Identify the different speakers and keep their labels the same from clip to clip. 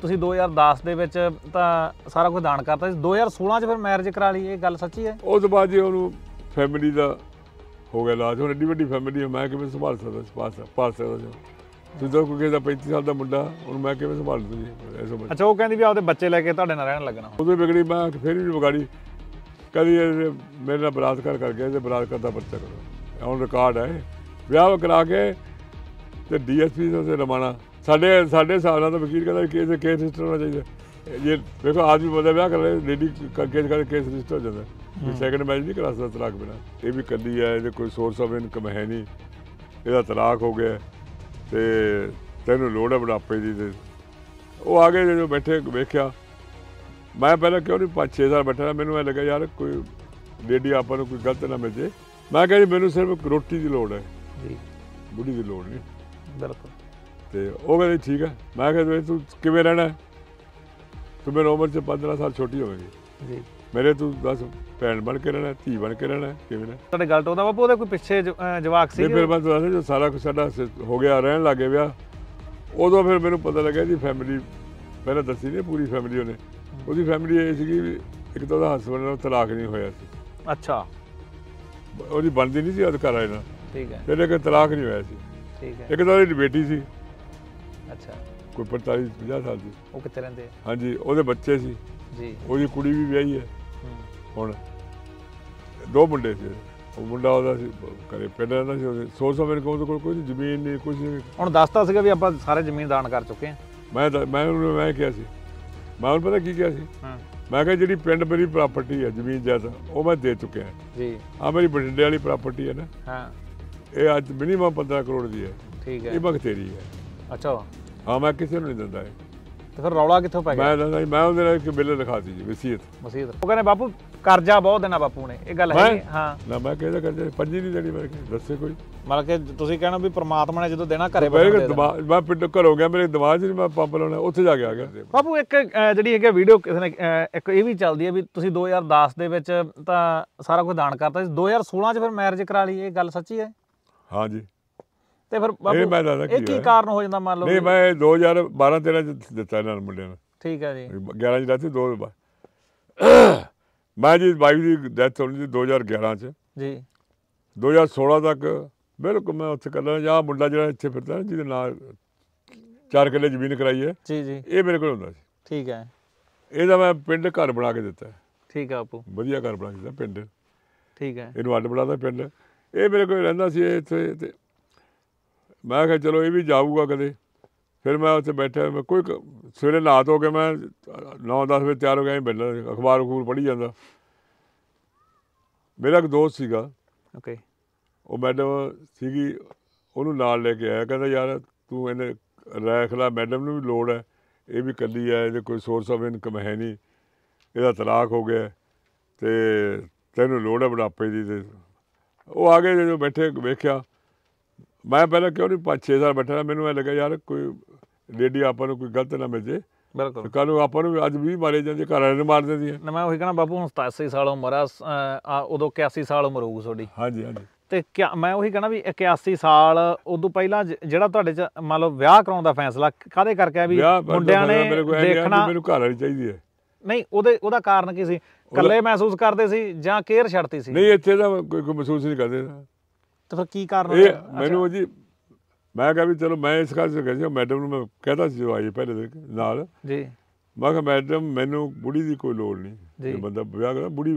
Speaker 1: ਤੁਸੀਂ 2010 ਦੇ ਵਿੱਚ ਤਾਂ ਸਾਰਾ ਕੁਝ ਦਾਨ ਕਰਤਾ ਸੀ 2016 ਚ ਫਿਰ ਮੈਰਿਜ ਕਰਾ ਲਈ ਇਹ ਗੱਲ
Speaker 2: ਸੱਚੀ ਹੈ ਉਸ ਤੋਂ ਬਾਅਦ ਜੀ ਉਹਨੂੰ ਫੈਮਿਲੀ ਦਾ ਹੋ ਗਿਆ ਲਾਜ ਹੁਣ ਐਡੀ ਵੱਡੀ ਫੈਮਿਲੀ ਹੈ ਮੈਂ ਕਿਵੇਂ ਸੰਭਾਲ ਸਕਦਾ ਪਾਸ ਪਾਲ ਸਕਦਾ ਜੀ ਜਦੋਂ ਕੋਈ ਕਿਸੇ ਦਾ 35 ਸਾਲ ਦਾ ਮੁੰਡਾ ਉਹਨੂੰ ਮੈਂ ਕਿਵੇਂ ਸੰਭਾਲ ਦੂੰ ਜੀ ਐਸੋ ਅੱਛਾ ਉਹ ਕਹਿੰਦੀ ਵੀ ਆਪਦੇ ਬੱਚੇ ਲੈ ਕੇ ਤੁਹਾਡੇ ਨਾਲ ਰਹਿਣ ਲੱਗਣਾ ਉਹਦੇ ਵਿਗੜੀ ਮੈਂ ਫੇਰ ਵੀ ਵਿਗਾੜੀ ਕਦੀ ਮੇਰੇ ਨਾਲ ਬਲਾਤਕਾਰ ਕਰ ਗਿਆ ਤੇ ਬਲਾਤਕਾਰ ਦਾ ਪਰਚਾ ਕਰੋ ਹੁਣ ਰਿਕਾਰਡ ਹੈ ਵਿਆਹ ਕਰਾ ਕੇ ਤੇ ਡੀਐਸਪੀ ਤੋਂ ਰਮਾਣਾ ਸਾਡੇ ਸਾਡੇ ਹਿਸਾਬ ਨਾਲ ਤਾਂ ਵਕੀਲ ਕਹਿੰਦਾ ਕੇਸ ਕੇਸ ਰਜਿਸਟਰ ਹੋਣਾ ਚਾਹੀਦਾ ਜੇ ਵੇਖੋ ਆਦਮੀ ਬੰਦਾ ਵਿਆਹ ਕਰ ਲੈ ਲੇਡੀ ਕੇਸ ਕਰ ਕੇਸ ਰਜਿਸਟਰ ਹੋ ਜਾਂਦਾ ਵੀ ਸੈਕੰਡ ਮੈਰਿਜ ਨਹੀਂ ਕਰਾ ਸਕਦਾ ਤਲਾਕ ਬਿਨਾ ਇਹ ਵੀ ਕੱਲੀ ਹੈ ਇਹਦੇ ਕੋਈ ਸੋਰਸ ਆਫ ਇਨਕਮ ਹੈ ਨਹੀਂ ਇਹਦਾ ਤਲਾਕ ਹੋ ਗਿਆ ਤੇ ਤੈਨੂੰ ਲੋੜ ਹੈ ਬੁਢਾਪੇ ਦੀ ਤੇ ਉਹ ਆ ਗਏ ਜਦੋਂ ਬੈਠੇ ਵੇਖਿਆ ਮੈਂ ਪਹਿਲਾਂ ਕਿਉਂ ਨਹੀਂ 5-6 ਸਾਲ ਬੈਠਾ ਮੈਨੂੰ ਇਹ ਲੱਗਾ ਯਾਰ ਕੋਈ ਲੇਡੀ ਆਪਾਂ ਨੂੰ ਕੋਈ ਗਲਤ ਨਾ ਮਿਲ ਜੇ ਮੈਂ ਕਹਿੰਦੀ ਮੈਨੂੰ ਸਿਰਫ ਰੋਟੀ ਦੀ ਲੋੜ ਹੈ ਜੀ ਬੁੱਢੀ ਦੀ ਲੋੜ ਨਹੀਂ ਤੇ ਉਹ ਕਹਿੰਦੇ ਠੀਕ ਹੈ ਮੈਂ ਕਿਹਾ ਤੂੰ ਕਿਵੇਂ ਰਹਿਣਾ ਤੂੰ ਮੇਰੇ ਉਮਰ ਚ 15 ਸਾਲ ਛੋਟੀ ਹੋਵੇਂਗੀ ਜੀ ਮੇਰੇ ਤੂੰ ਦੱਸ ਭੈਣ ਬਣ ਕੇ ਰਹਿਣਾ ਧੀ ਬਣ ਕੇ ਰਹਿਣਾ ਕਿਵੇਂ ਨਾ ਤੁਹਾਡੇ ਗੱਲ ਦਾ ਬਾਪੂ ਉਹਦੇ ਕੋਈ ਪਿੱਛੇ ਜਵਾਕ ਸੀ ਫਿਰ ਮੈਂ ਦੱਸ ਜੋ ਸਾਰਾ ਕੁਝ ਸਾਡਾ ਹੋ ਗਿਆ ਰਹਿਣ ਲੱਗੇ ਵਿਆ ਉਦੋਂ ਫਿਰ ਮੈਨੂੰ ਪਤਾ ਲੱਗਿਆ ਜੀ ਫੈਮਿਲੀ ਪਹਿਲਾਂ ਦੱਸੀ ਨਹੀਂ ਪੂਰੀ ਫੈਮਿਲੀ ਉਹਨੇ ਉਹਦੀ ਫੈਮਿਲੀ ਇਹ ਸੀਗੀ ਇੱਕ ਤਾਂ ਉਹਦਾ ਹਸਬੰਦ ਨਾਲ ਤਲਾਕ ਨਹੀਂ ਹੋਇਆ ਸੀ ਅੱਛਾ ਉਹਦੀ ਬਣਦੀ ਨਹੀਂ ਸੀ ਅਧਿਕਾਰ ਇਹਨਾਂ
Speaker 1: ਠੀਕ ਹੈ ਫਿਰ ਇੱਕ ਤਲਾਕ ਨਹੀਂ ਹੋਇਆ ਸੀ ਠੀਕ ਹੈ ਇੱਕ
Speaker 2: ਤਾਂ ਉਹਦੀ ਬੇਟੀ ਸੀ ਅੱਛਾ ਕੋਈ 45 50 ਸਾਲ ਦੀ ਉਹ ਕਿੱਥੇ ਰਹਿੰਦੇ ਆ ਹਾਂਜੀ ਉਹਦੇ ਬੱਚੇ ਸੀ ਜੀ ਉਹਦੀ ਕੁੜੀ ਵੀ ਵਿਆਹੀ ਹੈ ਹੁਣ ਦੋ ਮੁੰਡੇ ਸੀ ਉਹ ਮੁੰਡਾ ਉਹਦਾ ਸੀ ਕਰੇ ਪਿੰਡ ਦਾ ਸੀ ਉਹਦੇ 100 ਆਫ ਕੋਲ ਕੋਈ ਜ਼ਮੀਨ ਨਹੀਂ ਕੁਝ ਨਹੀਂ
Speaker 1: ਹੁਣ ਦੱਸਤਾ ਸੀਗਾ ਵੀ ਆਪਾਂ ਸਾਰੇ ਜ਼ਮੀਨ ਦਾਨ ਕਰ ਚੁੱਕੇ ਆ
Speaker 2: ਮੈਂ ਮੈਂ ਉਹਨੂੰ ਮੈਂ ਕਿਹਾ ਸੀ ਮੈਂ ਉਹਨੂੰ ਪਤਾ ਕੀ ਕਿਹਾ ਸੀ ਹਾਂ ਮੈਂ ਕਿਹਾ ਜਿਹੜੀ ਪਿੰਡ ਮੇਰੀ ਪ੍ਰਾਪਰਟੀ ਹੈ ਜ਼ਮੀਨ ਜਾਇਦਾਦ ਉਹ ਮੈਂ ਦੇ ਚੁੱਕਿਆ ਜੀ ਆ ਮੇਰੀ ਬਠਿੰਡੇ ਵਾਲੀ ਪ੍ਰਾਪਰਟੀ ਹੈ ਨਾ ਹਾਂ ਇਹ ਅੱਜ ਮਿਨੀਮਮ 15 ਕਰੋੜ ਦੀ ਹੈ ਠੀਕ ਹੈ ਇਹ ਤੇਰੀ ਹੈ ਅੱਛਾ ਹਾਂ ਮੈਂ ਕਿਸੇ ਨੂੰ ਨਹੀਂ ਦਿੰਦਾ ਇਹ ਤੇ
Speaker 1: ਫਿਰ ਰੌਲਾ ਕਿੱਥੋਂ ਪੈ ਗਿਆ ਮੈਂ ਦਿੰਦਾ
Speaker 2: ਮੈਂ ਉਹਦੇ ਨਾਲ ਇੱਕ ਬਿੱਲ ਲਿਖਾਤੀ ਦਿੱਤੀ ਵਸੀਅਤ ਵਸੀਅਤ ਉਹ ਕਹਿੰਦੇ ਬਾਪੂ ਕਰਜ਼ਾ ਬਹੁਤ
Speaker 1: ਦੇਣਾ ਬਾਪੂ ਨੇ ਇਹ ਗੱਲ ਹੈ ਹਾਂ
Speaker 2: ਨਾ ਮੈਂ ਕਿਹਦਾ ਕਰਜ਼ਾ ਪੰਜੀ ਨਹੀਂ ਦੇਣੀ ਮੇਰੇ ਦੱਸੇ ਕੋਈ
Speaker 1: ਮਤਲਬ ਕਿ ਤੁਸੀਂ ਕਹਿਣਾ ਵੀ ਪ੍ਰਮਾਤਮਾ ਨੇ ਜਦੋਂ ਦੇਣਾ ਘਰੇ ਬੈਠੇ
Speaker 2: ਮੈਂ ਪਿੰਡ ਘਰ ਹੋ ਗਿਆ ਮੇਰੇ ਦਿਮਾਗ 'ਚ ਨਹੀਂ ਮੈਂ ਪੰਪ ਲਾਉਣਾ ਉੱਥੇ ਜਾ ਕੇ ਆ ਗਿਆ
Speaker 1: ਬਾਪੂ ਇੱਕ ਜਿਹੜੀ ਹੈਗੀ ਵੀਡੀਓ ਕਿਸੇ ਨੇ ਇੱਕ ਇਹ ਵੀ ਚੱਲਦੀ ਹੈ ਵੀ ਤੁਸੀਂ 2010 ਦੇ ਵਿੱਚ ਤਾਂ ਸਾਰਾ ਕੁਝ ਦਾਨ ਕਰਤਾ ਸੀ 2016 'ਚ ਫਿਰ ਮੈਰਿਜ ਕਰਾ ਲਈ ਇਹ ਗੱਲ ਸੱਚੀ ਹੈ ਹਾਂਜੀ ਤੇ ਫਿਰ ਬਾਬੂ ਇਹ ਕੀ ਕਾਰਨ ਹੋ ਜਾਂਦਾ ਮੰਨ ਲਓ ਨਹੀਂ
Speaker 2: ਮੈਂ 2012 13 ਚ ਦਿੱਤਾ ਇਹਨਾਂ ਨੂੰ ਮੁੰਡਿਆਂ ਨੂੰ ਠੀਕ ਹੈ ਜੀ 11 ਚ ਦਿੱਤੀ ਦੋ ਮੈਂ ਜੀ ਬਾਈ ਦੀ ਡੈਥ ਹੋਣੀ ਸੀ 2011 ਚ ਜੀ 2016 ਤੱਕ ਬਿਲਕੁਲ ਮੈਂ ਉੱਥੇ ਕੱਲਾ ਜਾਂ ਮੁੰਡਾ ਜਿਹੜਾ ਇੱਥੇ ਫਿਰਦਾ ਨਾ ਜਿਹਦੇ ਨਾਲ ਚਾਰ ਕਿੱਲੇ ਜ਼ਮੀਨ ਕਰਾਈ ਹੈ ਜੀ ਜੀ ਇਹ ਮੇਰੇ ਕੋਲ ਹੁੰਦਾ ਸੀ ਠੀਕ ਹੈ ਇਹਦਾ ਮੈਂ ਪਿੰਡ ਘਰ ਬਣਾ ਕੇ ਦਿੱਤਾ ਠੀਕ ਹੈ ਆਪੂ ਵਧੀਆ ਘਰ ਬਣਾ ਕੇ ਦਿੱਤਾ ਪਿੰਡ ਠੀਕ ਹੈ ਇਹਨੂੰ ਅੱਡ ਬਣਾਦਾ ਪਿੰਡ ਇਹ ਮੇਰੇ ਕੋਲ ਰਹਿੰਦਾ ਸੀ ਇੱਥੇ ਤੇ ਮੈਂ ਕਿਹਾ ਚਲੋ ਇਹ ਵੀ ਜਾਊਗਾ ਕਦੇ ਫਿਰ ਮੈਂ ਉੱਥੇ ਬੈਠਾ ਮੈਂ ਕੋਈ ਸਵੇਰੇ ਨਾਤ ਹੋ ਕੇ ਮੈਂ 9-10 ਵਜੇ ਤਿਆਰ ਹੋ ਗਿਆ ਬਿੱਲ ਅਖਬਾਰ ਖੂਰ ਪੜ੍ਹੀ ਜਾਂਦਾ ਮੇਰਾ ਇੱਕ ਦੋਸਤ ਸੀਗਾ ਓਕੇ ਉਹ ਮੈਡਮ ਸੀਗੀ ਉਹਨੂੰ ਨਾਲ ਲੈ ਕੇ ਆਇਆ ਕਹਿੰਦਾ ਯਾਰ ਤੂੰ ਇਹਨੇ ਰੱਖ ਲੈ ਮੈਡਮ ਨੂੰ ਵੀ ਲੋੜ ਹੈ ਇਹ ਵੀ ਕੱਲੀ ਆ ਇਹਦੇ ਕੋਈ ਸੋਰਸ ਆਫ ਇਨਕਮ ਹੈ ਨਹੀਂ ਇਹਦਾ ਤਲਾਕ ਹੋ ਗਿਆ ਤੇ ਤੈਨੂੰ ਲੋੜ ਹੈ ਬੜਾਪੇ ਦੀ ਤੇ ਉਹ ਆ ਗਏ ਜਦੋਂ ਬੈਠੇ ਵੇਖਿਆ ਮੈਂ ਪਹਿਲਾਂ ਕਿਉਂ ਨਹੀਂ 5-6 ਸਾਲ ਬੈਠਾ ਮੈਨੂੰ ਐ ਲੱਗਾ ਯਾਰ ਕੋਈ ਲੇਡੀ ਆਪਾਂ ਨੂੰ ਕੋਈ ਗਲਤ ਨਾ ਮਿਲ ਜੇ ਬਿਲਕੁਲ ਕੱਲ ਨੂੰ ਆਪਾਂ ਨੂੰ ਅੱਜ ਵੀ ਮਾਰੇ ਜਾਂਦੇ ਘਰ ਵਾਲੇ ਨੂੰ ਮਾਰ ਦਿੰਦੀ ਹੈ
Speaker 1: ਨਾ ਮੈਂ ਉਹੀ ਕਹਣਾ ਬਾਪੂ ਹੁਣ 87 ਸਾਲ ਉਮਰ ਆ ਉਦੋਂ 81 ਸਾਲ ਉਮਰ ਹੋਊ ਤੁਹਾਡੀ ਹਾਂਜੀ ਹਾਂਜੀ ਤੇ ਕਿਆ ਮੈਂ ਉਹੀ ਕਹਣਾ ਵੀ 81 ਸਾਲ ਉਦੋਂ ਪਹਿਲਾਂ ਜਿਹੜਾ ਤੁਹਾਡੇ ਚ ਮੰਨ ਲਓ ਵਿਆਹ ਕਰਾਉਣ ਦਾ ਫੈਸਲਾ ਕਾਦੇ ਕਰਕੇ ਆ ਵੀ ਮੁੰਡਿਆਂ ਨੇ ਦੇਖਣਾ ਮੈਨੂੰ
Speaker 2: ਘਰ ਵਾਲੀ ਚਾਹੀਦੀ ਹੈ
Speaker 1: ਨਹੀਂ ਉਹਦੇ ਉਹਦਾ ਕਾਰਨ ਕੀ ਸੀ ਇਕੱਲੇ ਮਹਿਸੂਸ ਕਰਦੇ ਸੀ ਜਾਂ
Speaker 2: ਕੇਅਰ ਛੱਡਤੀ ਸੀ ਨਹੀਂ ਇੱਥੇ ਤਾਂ ਕੋਈ ਮਹਿਸੂਸ ਨਹੀਂ ਕਰਦੇ
Speaker 1: ਤੇ ਫਿਰ ਕੀ ਕਾਰਨ ਇਹ ਮੈਨੂੰ
Speaker 2: ਜੀ ਮੈਂ ਕਹਾਂ ਵੀ ਚਲੋ ਮੈਂ ਇਸ ਗੱਲ ਸੇ ਕਹਿੰਦਾ ਮੈਡਮ ਨੂੰ ਮੈਂ ਕਹਦਾ ਸੀ ਜੋ ਆਈ ਪਹਿਲੇ ਦਿਨ ਨਾਲ ਜੀ ਮੈਂ ਕਿਹਾ ਮੈਡਮ ਮੈਨੂੰ ਬੁੜੀ ਦੀ ਕੋਈ ਲੋੜ ਨਹੀਂ ਜੇ ਬੰਦਾ ਵਿਆਹ ਕਰਾ ਬੁੜੀ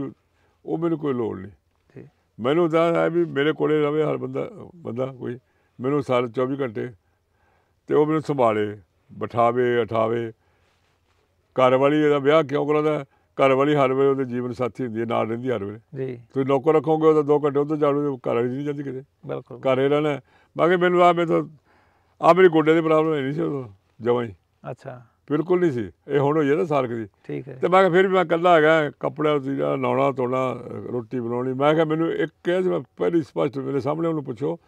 Speaker 2: ਉਹ ਮੈਨੂੰ ਕੋਈ ਲੋੜ ਨਹੀਂ ਜੀ ਮੈਨੂੰ ਤਾਂ ਹੈ ਵੀ ਮੇਰੇ ਕੋਲੇ ਰਵੇ ਹਰ ਬੰਦਾ ਬੰਦਾ ਕੋਈ ਮੈਨੂੰ ਸਾਲ 24 ਘੰਟੇ ਤੇ ਉਹ ਮੈਨੂੰ ਸੰਭਾਲੇ ਬਿਠਾਵੇ ਉਠਾਵੇ ਘਰ ਵਾਲੀ ਇਹਦਾ ਵਿਆਹ ਕਿਉਂ ਕਰਾਦਾ ਘਰ ਵਾਲੀ ਹਰ ਵੇਲੇ ਉਹਦੇ ਜੀਵਨ ਸਾਥੀ ਹੁੰਦੀ ਹੈ ਨਾਲ ਰਹਿੰਦੀ ਹਰ ਵੇਲੇ ਜੀ ਤੁਸੀਂ ਨੌਕਰ ਰੱਖੋਗੇ ਉਹਦਾ 2 ਘੰਟੇ ਉਧਰ ਜਾਣੂ ਘਰ ਵਾਲੀ ਨਹੀਂ ਜਾਂਦੀ ਕਿਤੇ ਬਿਲਕੁਲ ਘਰੇ ਰਹਿਣਾ ਬਾਕੀ ਮੈਨੂੰ ਆ ਮੈਂ ਤਾਂ ਆ ਮੇਰੀ ਗੋਡੇ ਦੀ ਪ੍ਰੋਬਲਮ ਨਹੀਂ ਸੀ ਉਦੋਂ ਜਵਾਂ ਹੀ ਅੱਛਾ ਬਿਲਕੁਲ ਨਹੀਂ ਸੀ ਇਹ ਹੁਣ ਹੋਈ ਹੈ ਨਾ ਸਾਲ ਦੀ ਠੀਕ ਹੈ ਤੇ ਮੈਂ ਕਿਹਾ ਫਿਰ ਵੀ ਮੈਂ ਕੱਲਾ ਹੈਗਾ ਕੱਪੜਾ ਦਾ ਲਾਉਣਾ ਤੋਣਾ ਰੋਟੀ ਬਣਾਉਣੀ ਮੈਂ ਕਿਹਾ ਮੈਨੂੰ ਇੱਕ ਕਹਿ ਸੀ ਮੈਂ ਪਹਿਲੀ ਸਪਸ਼ਟ ਮੇਰੇ ਸਾਹਮਣੇ ਉਹਨੂੰ ਪੁੱਛੋ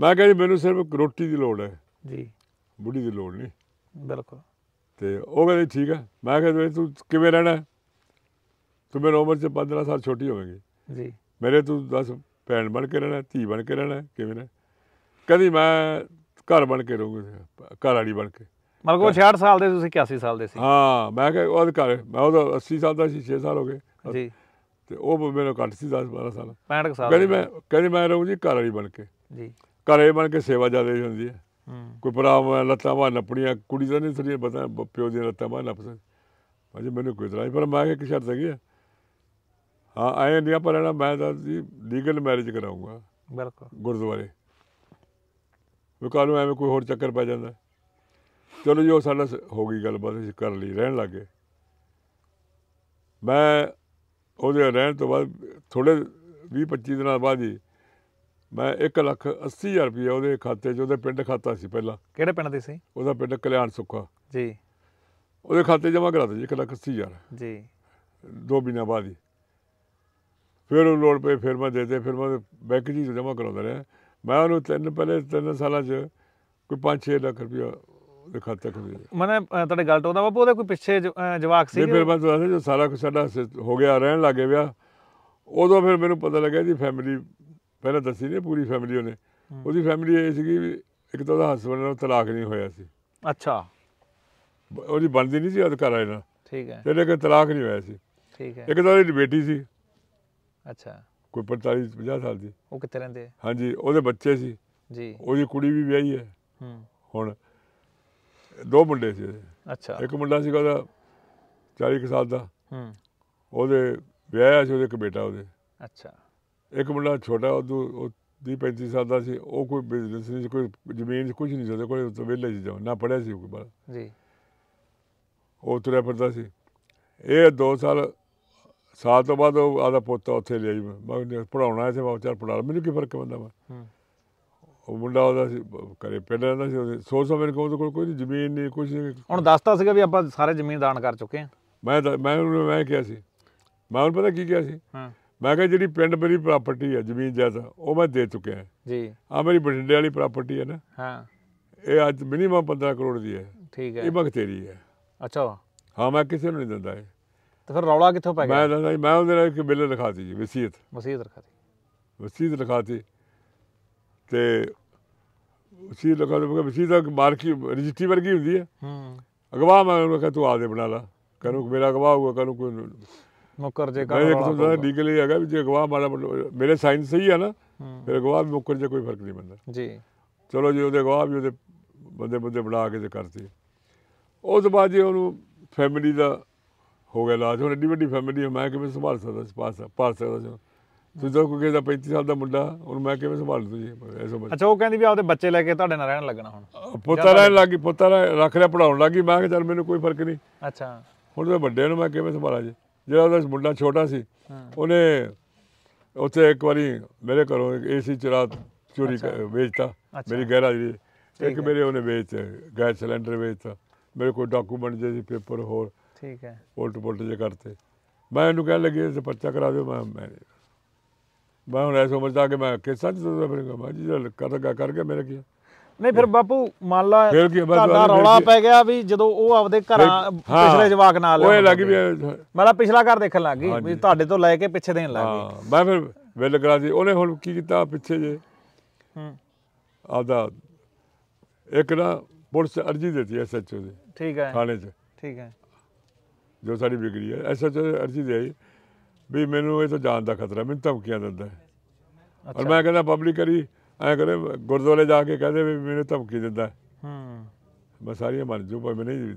Speaker 2: ਮੈਂ ਕਿਹਾ ਜੀ ਮੈਨੂੰ ਸਿਰਫ ਰੋਟੀ ਦੀ ਲੋੜ ਹੈ ਜੀ ਬੁੱਢੀ ਦੀ ਲੋੜ ਨਹੀਂ ਬਿਲਕੁਲ ਤੇ ਉਹ ਕਹਿੰਦੇ ਠੀਕ ਹੈ ਮੈਂ ਕਿਹਾ ਤੂੰ ਕਿਵੇਂ ਰਹਿਣਾ ਤੂੰ ਮੇਰੇ ਉਮਰ ਚ 15 ਸਾਲ ਛੋਟੀ ਹੋਵੇਂਗੀ ਜੀ ਮੇਰੇ ਤੂੰ ਦੱਸ ਭੈਣ ਬਣ ਕੇ ਰਹਿਣਾ ਧੀ ਬਣ ਕੇ ਰਹਿਣਾ ਕਿਵੇਂ ਨਾ ਕਦੀ ਮੈਂ ਘਰ ਬਣ ਕੇ ਰਹੂੰਗਾ ਘਰ ਵਾਲੀ ਬਣ ਕੇ ਮਤਲਬ ਉਹ 66 ਸਾਲ ਦੇ ਤੁਸੀਂ 81 ਸਾਲ ਦੇ ਸੀ ਹਾਂ ਮੈਂ ਕਿ ਉਹ ਘਰ ਮੈਂ ਉਹਦਾ 80 ਸਾਲ ਦਾ ਸੀ 6 ਸਾਲ ਹੋ ਗਏ ਜੀ ਤੇ ਉਹ ਮੇਰੇ ਘੱਟ ਸੀ 10 12 ਸਾਲ 65 ਸਾਲ ਕਹਿੰਦੀ ਮੈਂ ਕਹਿੰਦੀ ਮੈਂ ਰਹੂੰ ਜੀ ਘਰ ਵਾਲੀ ਬਣ ਕੇ ਜੀ ਘਰੇ ਬਣ ਕੇ ਸੇਵਾ ਜ਼ਿਆਦਾ ਹੀ ਹੁੰਦੀ ਹੈ ਕੋਈ ਭਰਾ ਮੈਂ ਲੱਤਾਂ ਵਾ ਨਪੜੀਆਂ ਕੁੜੀ ਤਾਂ ਨਹੀਂ ਸਰੀਰ ਪਤਾ ਪਿਓ ਦੀਆਂ ਲੱਤਾਂ ਵਾ ਨੱਪ ਅਜੇ ਮੈਨੂੰ ਕੋਈ ਦਰਾਈ ਪਰ ਮੈਂ ਕਿ ਛੱਡ ਸਕੀ ਆ ਹਾਂ ਆਏ ਨਹੀਂ ਆਪਾਂ ਰਹਿਣਾ ਮੈਂ ਤਾਂ ਜੀ ਲੀਗਲ ਮੈਰਿਜ ਕਰਾਉਂਗਾ ਬਿਲਕੁਲ ਗੁਰਦੁਆਰੇ ਵੀ ਕੱਲ ਨੂੰ ਐਵੇਂ ਕੋਈ ਹੋਰ ਚੱਕਰ ਪੈ ਜਾਂਦਾ ਚਲੋ ਜੀ ਉਹ ਸਾਡਾ ਹੋ ਗਈ ਗੱਲਬਾਤ ਅਸੀਂ ਕਰ ਲਈ ਰਹਿਣ ਲੱਗੇ ਮੈਂ ਉਹਦੇ ਰਹਿਣ ਤੋਂ ਬਾਅਦ ਥੋੜੇ 20 25 ਦਿਨਾਂ ਬਾਅਦ ਹੀ ਮੈਂ 1 ਲੱਖ 80000 ਰੁਪਏ ਉਹਦੇ ਖਾਤੇ 'ਚ ਉਹਦੇ ਪਿੰਡ ਖਾਤਾ ਸੀ ਪਹਿਲਾਂ ਕਿਹੜੇ ਪਿੰਡ ਦੇ ਸੀ ਉਹਦਾ ਪਿੰਡ ਕਲਿਆਣ ਸੁੱਖਾ ਜੀ ਉਹਦੇ ਖਾਤੇ ਕਰਾ ਕਰਾਤਾ ਜੀ 1 ਲੱਖ 80000 ਜੀ ਦੋ ਮਹੀਨਾ ਬਾਅਦ ਹੀ ਫਿਰ ਉਹ ਲੋੜ ਪਈ ਫਿਰ ਮੈਂ ਦੇਦੇ ਫਿਰ ਮੈਂ ਬੈਂਕ ਜੀ ਜਮਾ ਕਰਾਉਂਦਾ ਰਿਹਾ ਮੈਂ ਉਹਨੂੰ ਤਿੰਨ ਪਹਿਲੇ ਤਿੰਨ ਸਾਲਾਂ 'ਚ ਕੋਈ 5-6 ਲੱਖ ਰੁਪਇਆ ਦੇ ਖਾਤੇ ਖੁੱਲੇ
Speaker 1: ਮਨੇ ਤੁਹਾਡੇ ਗੱਲ ਟੋਦਾ ਬਾਪੂ
Speaker 2: ਉਹਦੇ ਕੋਈ ਪਿੱਛੇ ਜਵਾਕ ਸੀ ਫਿਰ ਮੈਂ ਤੁਹਾਨੂੰ ਜੋ ਸਾਰਾ ਕੁਝ ਸਾਡਾ ਹੋ ਗਿਆ ਰਹਿਣ ਲੱਗੇ ਵਿਆ ਉਦੋਂ ਫਿਰ ਮੈਨੂੰ ਪਤਾ ਲੱਗਿਆ ਜੀ ਫੈਮਿਲੀ ਪਹਿਲਾਂ ਦੱਸੀ ਨਹੀਂ ਪੂਰੀ ਫੈਮਿਲੀ ਉਹਨੇ ਉਹਦੀ ਫੈਮਿਲੀ ਇਹ ਸੀਗੀ ਇੱਕ ਤਾਂ ਉਹਦਾ ਹਸਬੰਦ ਨਾਲ ਤਲਾਕ ਨਹੀਂ ਹੋਇਆ ਸੀ ਅੱਛਾ ਉਹਦੀ ਬਣਦੀ ਨਹੀਂ ਸੀ ਅਧਿਕਾਰ ਇਹਨਾਂ ਠੀਕ ਹੈ ਤੇ ਲੇਕਿਨ ਤਲਾਕ ਨਹੀਂ ਹੋਇਆ ਸੀ ਠੀਕ ਹੈ ਇੱਕ ਤਾਂ ਉਹਦੀ ਬੇਟੀ ਸੀ ਅੱਛਾ ਕੋਈ 45 50 ਸਾਲ ਦੀ ਉਹ ਕਿੱਥੇ ਰਹਿੰਦੇ ਆ ਹਾਂਜੀ ਉਹਦੇ ਬੱਚੇ ਸੀ ਜੀ ਉਹਦੀ ਕੁੜੀ ਵੀ ਵਿਆਹੀ ਹੈ ਹੂੰ ਹੁਣ ਦੋ ਮੁੰਡੇ ਸੀ ਅੱਛਾ ਇੱਕ ਮੁੰਡਾ ਸੀ ਉਹਦਾ 40 ਸਾਲ ਦਾ ਹੂੰ ਉਹਦੇ ਵਿਆਹਿਆ ਸੀ ਉਹਦੇ ਇੱਕ ਬੇਟਾ ਉਹਦੇ ਅੱਛਾ ਇੱਕ ਮੁੰਡਾ ਛੋਟਾ ਉਹ ਦੀ 35 ਸਾਲ ਦਾ ਸੀ ਉਹ ਕੋਈ ਬਿਜ਼ਨਸ ਨਹੀਂ ਕੋਈ ਜ਼ਮੀਨ ਕੁਝ ਨਹੀਂ ਸੀ ਉਹਦੇ ਕੋਲ ਤਾਂ ਵਿਹਲੇ ਸੀ ਨਾ ਪੜਿਆ ਸੀ ਕੋਈ ਬੜਾ ਜੀ ਉਹ ਤੁਰਿਆ ਫਿਰਦਾ ਸੀ ਇਹ 2 ਸਾਲ ਸਾਲ ਤੋਂ ਬਾਅਦ ਉਹ ਆਦਾ ਪੁੱਤ ਉੱਥੇ ਲਿਆਈ ਮੈਂ ਪੜਾਉਣਾ ਇੱਥੇ ਮੈਂ ਚੱਲ ਪੜਾ ਮੈਨੂੰ ਕੀ ਫਰਕ ਪੈਂਦਾ ਵਾ ਉਹ ਮੁੰਡਾ ਉਹਦਾ ਕਰੇ ਪਿੰਡ ਦਾ ਸੀ ਸੋਚ ਸਮਝ ਕੋਲ ਕੋਈ ਜ਼ਮੀਨ ਨਹੀਂ ਕੁਝ
Speaker 1: ਹੁਣ ਦੱਸਤਾ ਸੀਗਾ ਵੀ ਆਪਾਂ
Speaker 2: ਸਾਰੇ ਜ਼ਮੀਨ ਦਾਨ ਕਰ ਚੁੱਕੇ ਆ ਮੈਂ ਮੈਂ ਮੈਂ ਕਿਹਾ ਸੀ ਮੈਂ ਉਹਨੂੰ ਪਤਾ ਕੀ ਕਿਹਾ ਸੀ ਮੈਂ ਕਿਹਾ ਜਿਹੜੀ ਪਿੰਡ ਮੇਰੀ ਪ੍ਰਾਪਰਟੀ ਹੈ ਜ਼ਮੀਨ ਜਾਇਦਾਦ ਉਹ ਮੈਂ ਦੇ ਚੁੱਕਿਆ ਜੀ ਆ ਮੇਰੀ ਬਠਿੰਡੇ ਵਾਲੀ ਪ੍ਰਾਪਰਟੀ ਹੈ ਨਾ ਹਾਂ ਇਹ ਅੱਜ ਮਿਨੀਮਮ 15 ਕਰੋੜ ਦੀ ਹੈ ਠੀਕ ਹੈ ਇਹ ਬਖ ਤੇਰੀ ਹੈ ਅੱਛਾ ਹਾਂ ਮੈਂ ਕਿਸੇ ਨੂੰ ਨਹੀਂ ਦਿੰਦਾ ਇਹ
Speaker 1: ਤੇ ਫਿਰ ਰੌਲਾ ਕਿੱਥੋਂ ਪੈ ਗਿਆ ਮੈਂ
Speaker 2: ਨਹੀਂ ਮੈਂ ਉਹਦੇ ਨਾਲ ਇੱਕ ਬਿੱਲ ਲਿਖਾਤੀ ਜੀ ਵਸੀਅਤ ਵਸੀਅਤ ਲਿਖਾਤੀ ਵਸੀਅਤ ਲਿਖਾਤੀ ਤੇ ਵਸੀਅਤ ਲਿਖਾ ਦੇ ਵਸੀਅਤ ਦਾ ਮਾਰਕੀ ਰਜਿਸਟਰੀ ਵਰਗੀ ਹੁੰਦੀ ਹੈ ਹੂੰ ਅਗਵਾ ਮੈਂ ਉਹਨੂੰ ਕਿਹਾ ਤੂੰ ਆਦੇ ਬਣਾ ਲਾ ਕਹਿੰਦਾ ਮੇਰਾ ਅਗਵਾ ਹੋਊਗਾ ਕਹਿੰਦਾ ਕੋਈ ਮੁਕਰ ਜੇ ਕਰਾ ਮੈਂ ਇੱਕ ਤੁਹਾਨੂੰ ਕਰ ਹੈਗਾ ਵੀ ਜੇ ਅਗਵਾ ਮਾੜਾ ਮੇਰੇ ਸਾਈਨ ਸਹੀ ਆ ਨਾ ਫਿਰ ਅਗਵਾ ਵੀ ਮੁਕਰ ਜੇ ਕੋਈ ਫਰਕ ਨਹੀਂ ਪੈਂਦਾ ਜੀ ਚਲੋ ਜੀ ਉਹਦੇ ਅਗਵਾ ਵੀ ਉਹਦੇ ਬੰਦੇ ਬੰਦੇ ਬਣਾ ਕੇ ਤੇ ਕਰਤੀ ਉਸ ਬਾਅਦ ਜੇ ਉਹਨੂੰ ਫੈਮਿਲੀ ਦਾ ਹੋ ਗਿਆ ਲਾਜ ਹੁਣ ਐਡੀ ਵੱਡੀ ਫੈਮਿਲੀ ਹੈ ਮੈਂ ਕਿਵੇਂ ਸੰਭਾਲ ਸਕਦਾ ਪਾਸ ਪਾਸ ਸਕਦਾ ਸੀ ਤੂੰ ਜਦੋਂ ਕੋਈ ਦਾ 35 ਸਾਲ ਦਾ ਮੁੰਡਾ ਉਹਨੂੰ ਮੈਂ ਕਿਵੇਂ ਸੰਭਾਲ ਦੂ ਜੀ ਐਸੋ ਬੱਚਾ ਅੱਛਾ ਉਹ ਕਹਿੰਦੀ ਵੀ ਆਪਦੇ ਬੱਚੇ ਲੈ ਕੇ ਤੁਹਾਡੇ ਨਾਲ ਰਹਿਣ ਲੱਗਣਾ ਹੁਣ ਪੁੱਤਰ ਰਹਿਣ ਲੱਗੀ ਪੁੱਤਰ ਰੱਖ ਲਿਆ ਪੜਾਉਣ ਲੱਗੀ ਮੈਂ ਕਿਹਾ ਚੱਲ ਮੈਨੂੰ ਕੋਈ ਫਰਕ ਨਹੀਂ ਅੱਛਾ ਹੁਣ ਤੇ ਵੱਡੇ ਨੂੰ ਮੈਂ ਕਿਵੇਂ ਸੰਭਾਲਾਂ ਜੀ ਜਿਹੜਾ ਉਹਦਾ ਮੁੰਡਾ ਛੋਟਾ ਸੀ ਉਹਨੇ ਉੱਥੇ ਇੱਕ ਵਾਰੀ ਮੇਰੇ ਘਰੋਂ ਏਸੀ ਚਰਾ ਚੋਰੀ ਵੇਚਤਾ ਮੇਰੀ ਗੈਰਾਜ ਜੀ ਇੱਕ ਮੇਰੇ ਉਹਨੇ ਵੇਚ ਗੈਸ ਸਿਲੰਡਰ ਵੇਚਤਾ ਮੇਰੇ ਕੋਲ ਡਾਕੂਮੈਂਟ ਜਿਹੇ ਪੇਪਰ ਹੋਰ ਠੀਕ ਹੈ ਉਲਟ ਪੁਲਟ ਜੇ ਕਰਤੇ ਮੈਂ ਇਹਨੂੰ ਕਹਿਣ ਲੱਗੇ ਇਸ ਪਰਚਾ ਕਰਾ ਦਿਓ ਮੈਂ ਮੈਂ ਮੈਂ ਹੁਣ ਐਸੋ ਮਰਦਾ ਕਿ ਮੈਂ ਕਿਸਾਂ ਜੀ ਤਾਂ ਫਿਰਗਾ ਮੈਂ ਜੀ ਕਰਗਾ ਕਰਕੇ ਮੇਰੇ ਕੀ
Speaker 1: ਨਹੀਂ ਫਿਰ ਬਾਪੂ ਮੰਨ ਲਾ ਤੁਹਾਡਾ ਰੌਲਾ ਪੈ ਗਿਆ ਵੀ ਜਦੋਂ ਉਹ ਆਪਦੇ ਘਰਾਂ ਪਿਛਲੇ ਜਵਾਕ ਨਾਲ ਓਏ ਲੱਗ ਵੀ ਮੇਰਾ ਪਿਛਲਾ ਘਰ ਦੇਖਣ ਲੱਗ ਗਈ ਵੀ ਤੁਹਾਡੇ ਤੋਂ ਲੈ ਕੇ ਪਿੱਛੇ ਦੇਣ ਲੱਗ
Speaker 2: ਗਈ ਮੈਂ ਫਿਰ ਬਿੱਲ ਕਰਾ ਦੀ ਉਹਨੇ ਹੁਣ ਕੀ ਕੀਤਾ ਪਿੱਛੇ ਜੇ ਹੂੰ ਆਦਾ ਇੱਕ ਨਾ ਪੁਲਿਸ ਅਰਜੀ ਦਿੱਤੀ ਐਸਐਚਓ ਦੀ ਠੀਕ ਹੈ ਥਾਣੇ 'ਚ ਠੀਕ ਹੈ ਜੋ ਸਾਡੀ ਵਿਗੜੀ ਹੈ ਐਸਐਚ ਅਰਜੀ ਦੇ ਆਈ ਵੀ ਮੈਨੂੰ ਇਹ ਤਾਂ ਜਾਨ ਦਾ ਖਤਰਾ ਮੈਨੂੰ ਧਮਕੀਆਂ ਦਿੰਦਾ ਔਰ ਮੈਂ ਕਹਿੰਦਾ ਪਬਲਿਕ ਕਰੀ ਐ ਕਰੇ ਗੁਰਦੁਆਰੇ ਜਾ ਕੇ ਕਹਦੇ ਵੀ ਮੈਨੂੰ ਧਮਕੀ ਦਿੰਦਾ ਹੂੰ ਮੈਂ ਸਾਰੀਆਂ ਮੰਨ ਜੂ ਪਰ ਮੈਂ ਨਹੀਂ ਜੀ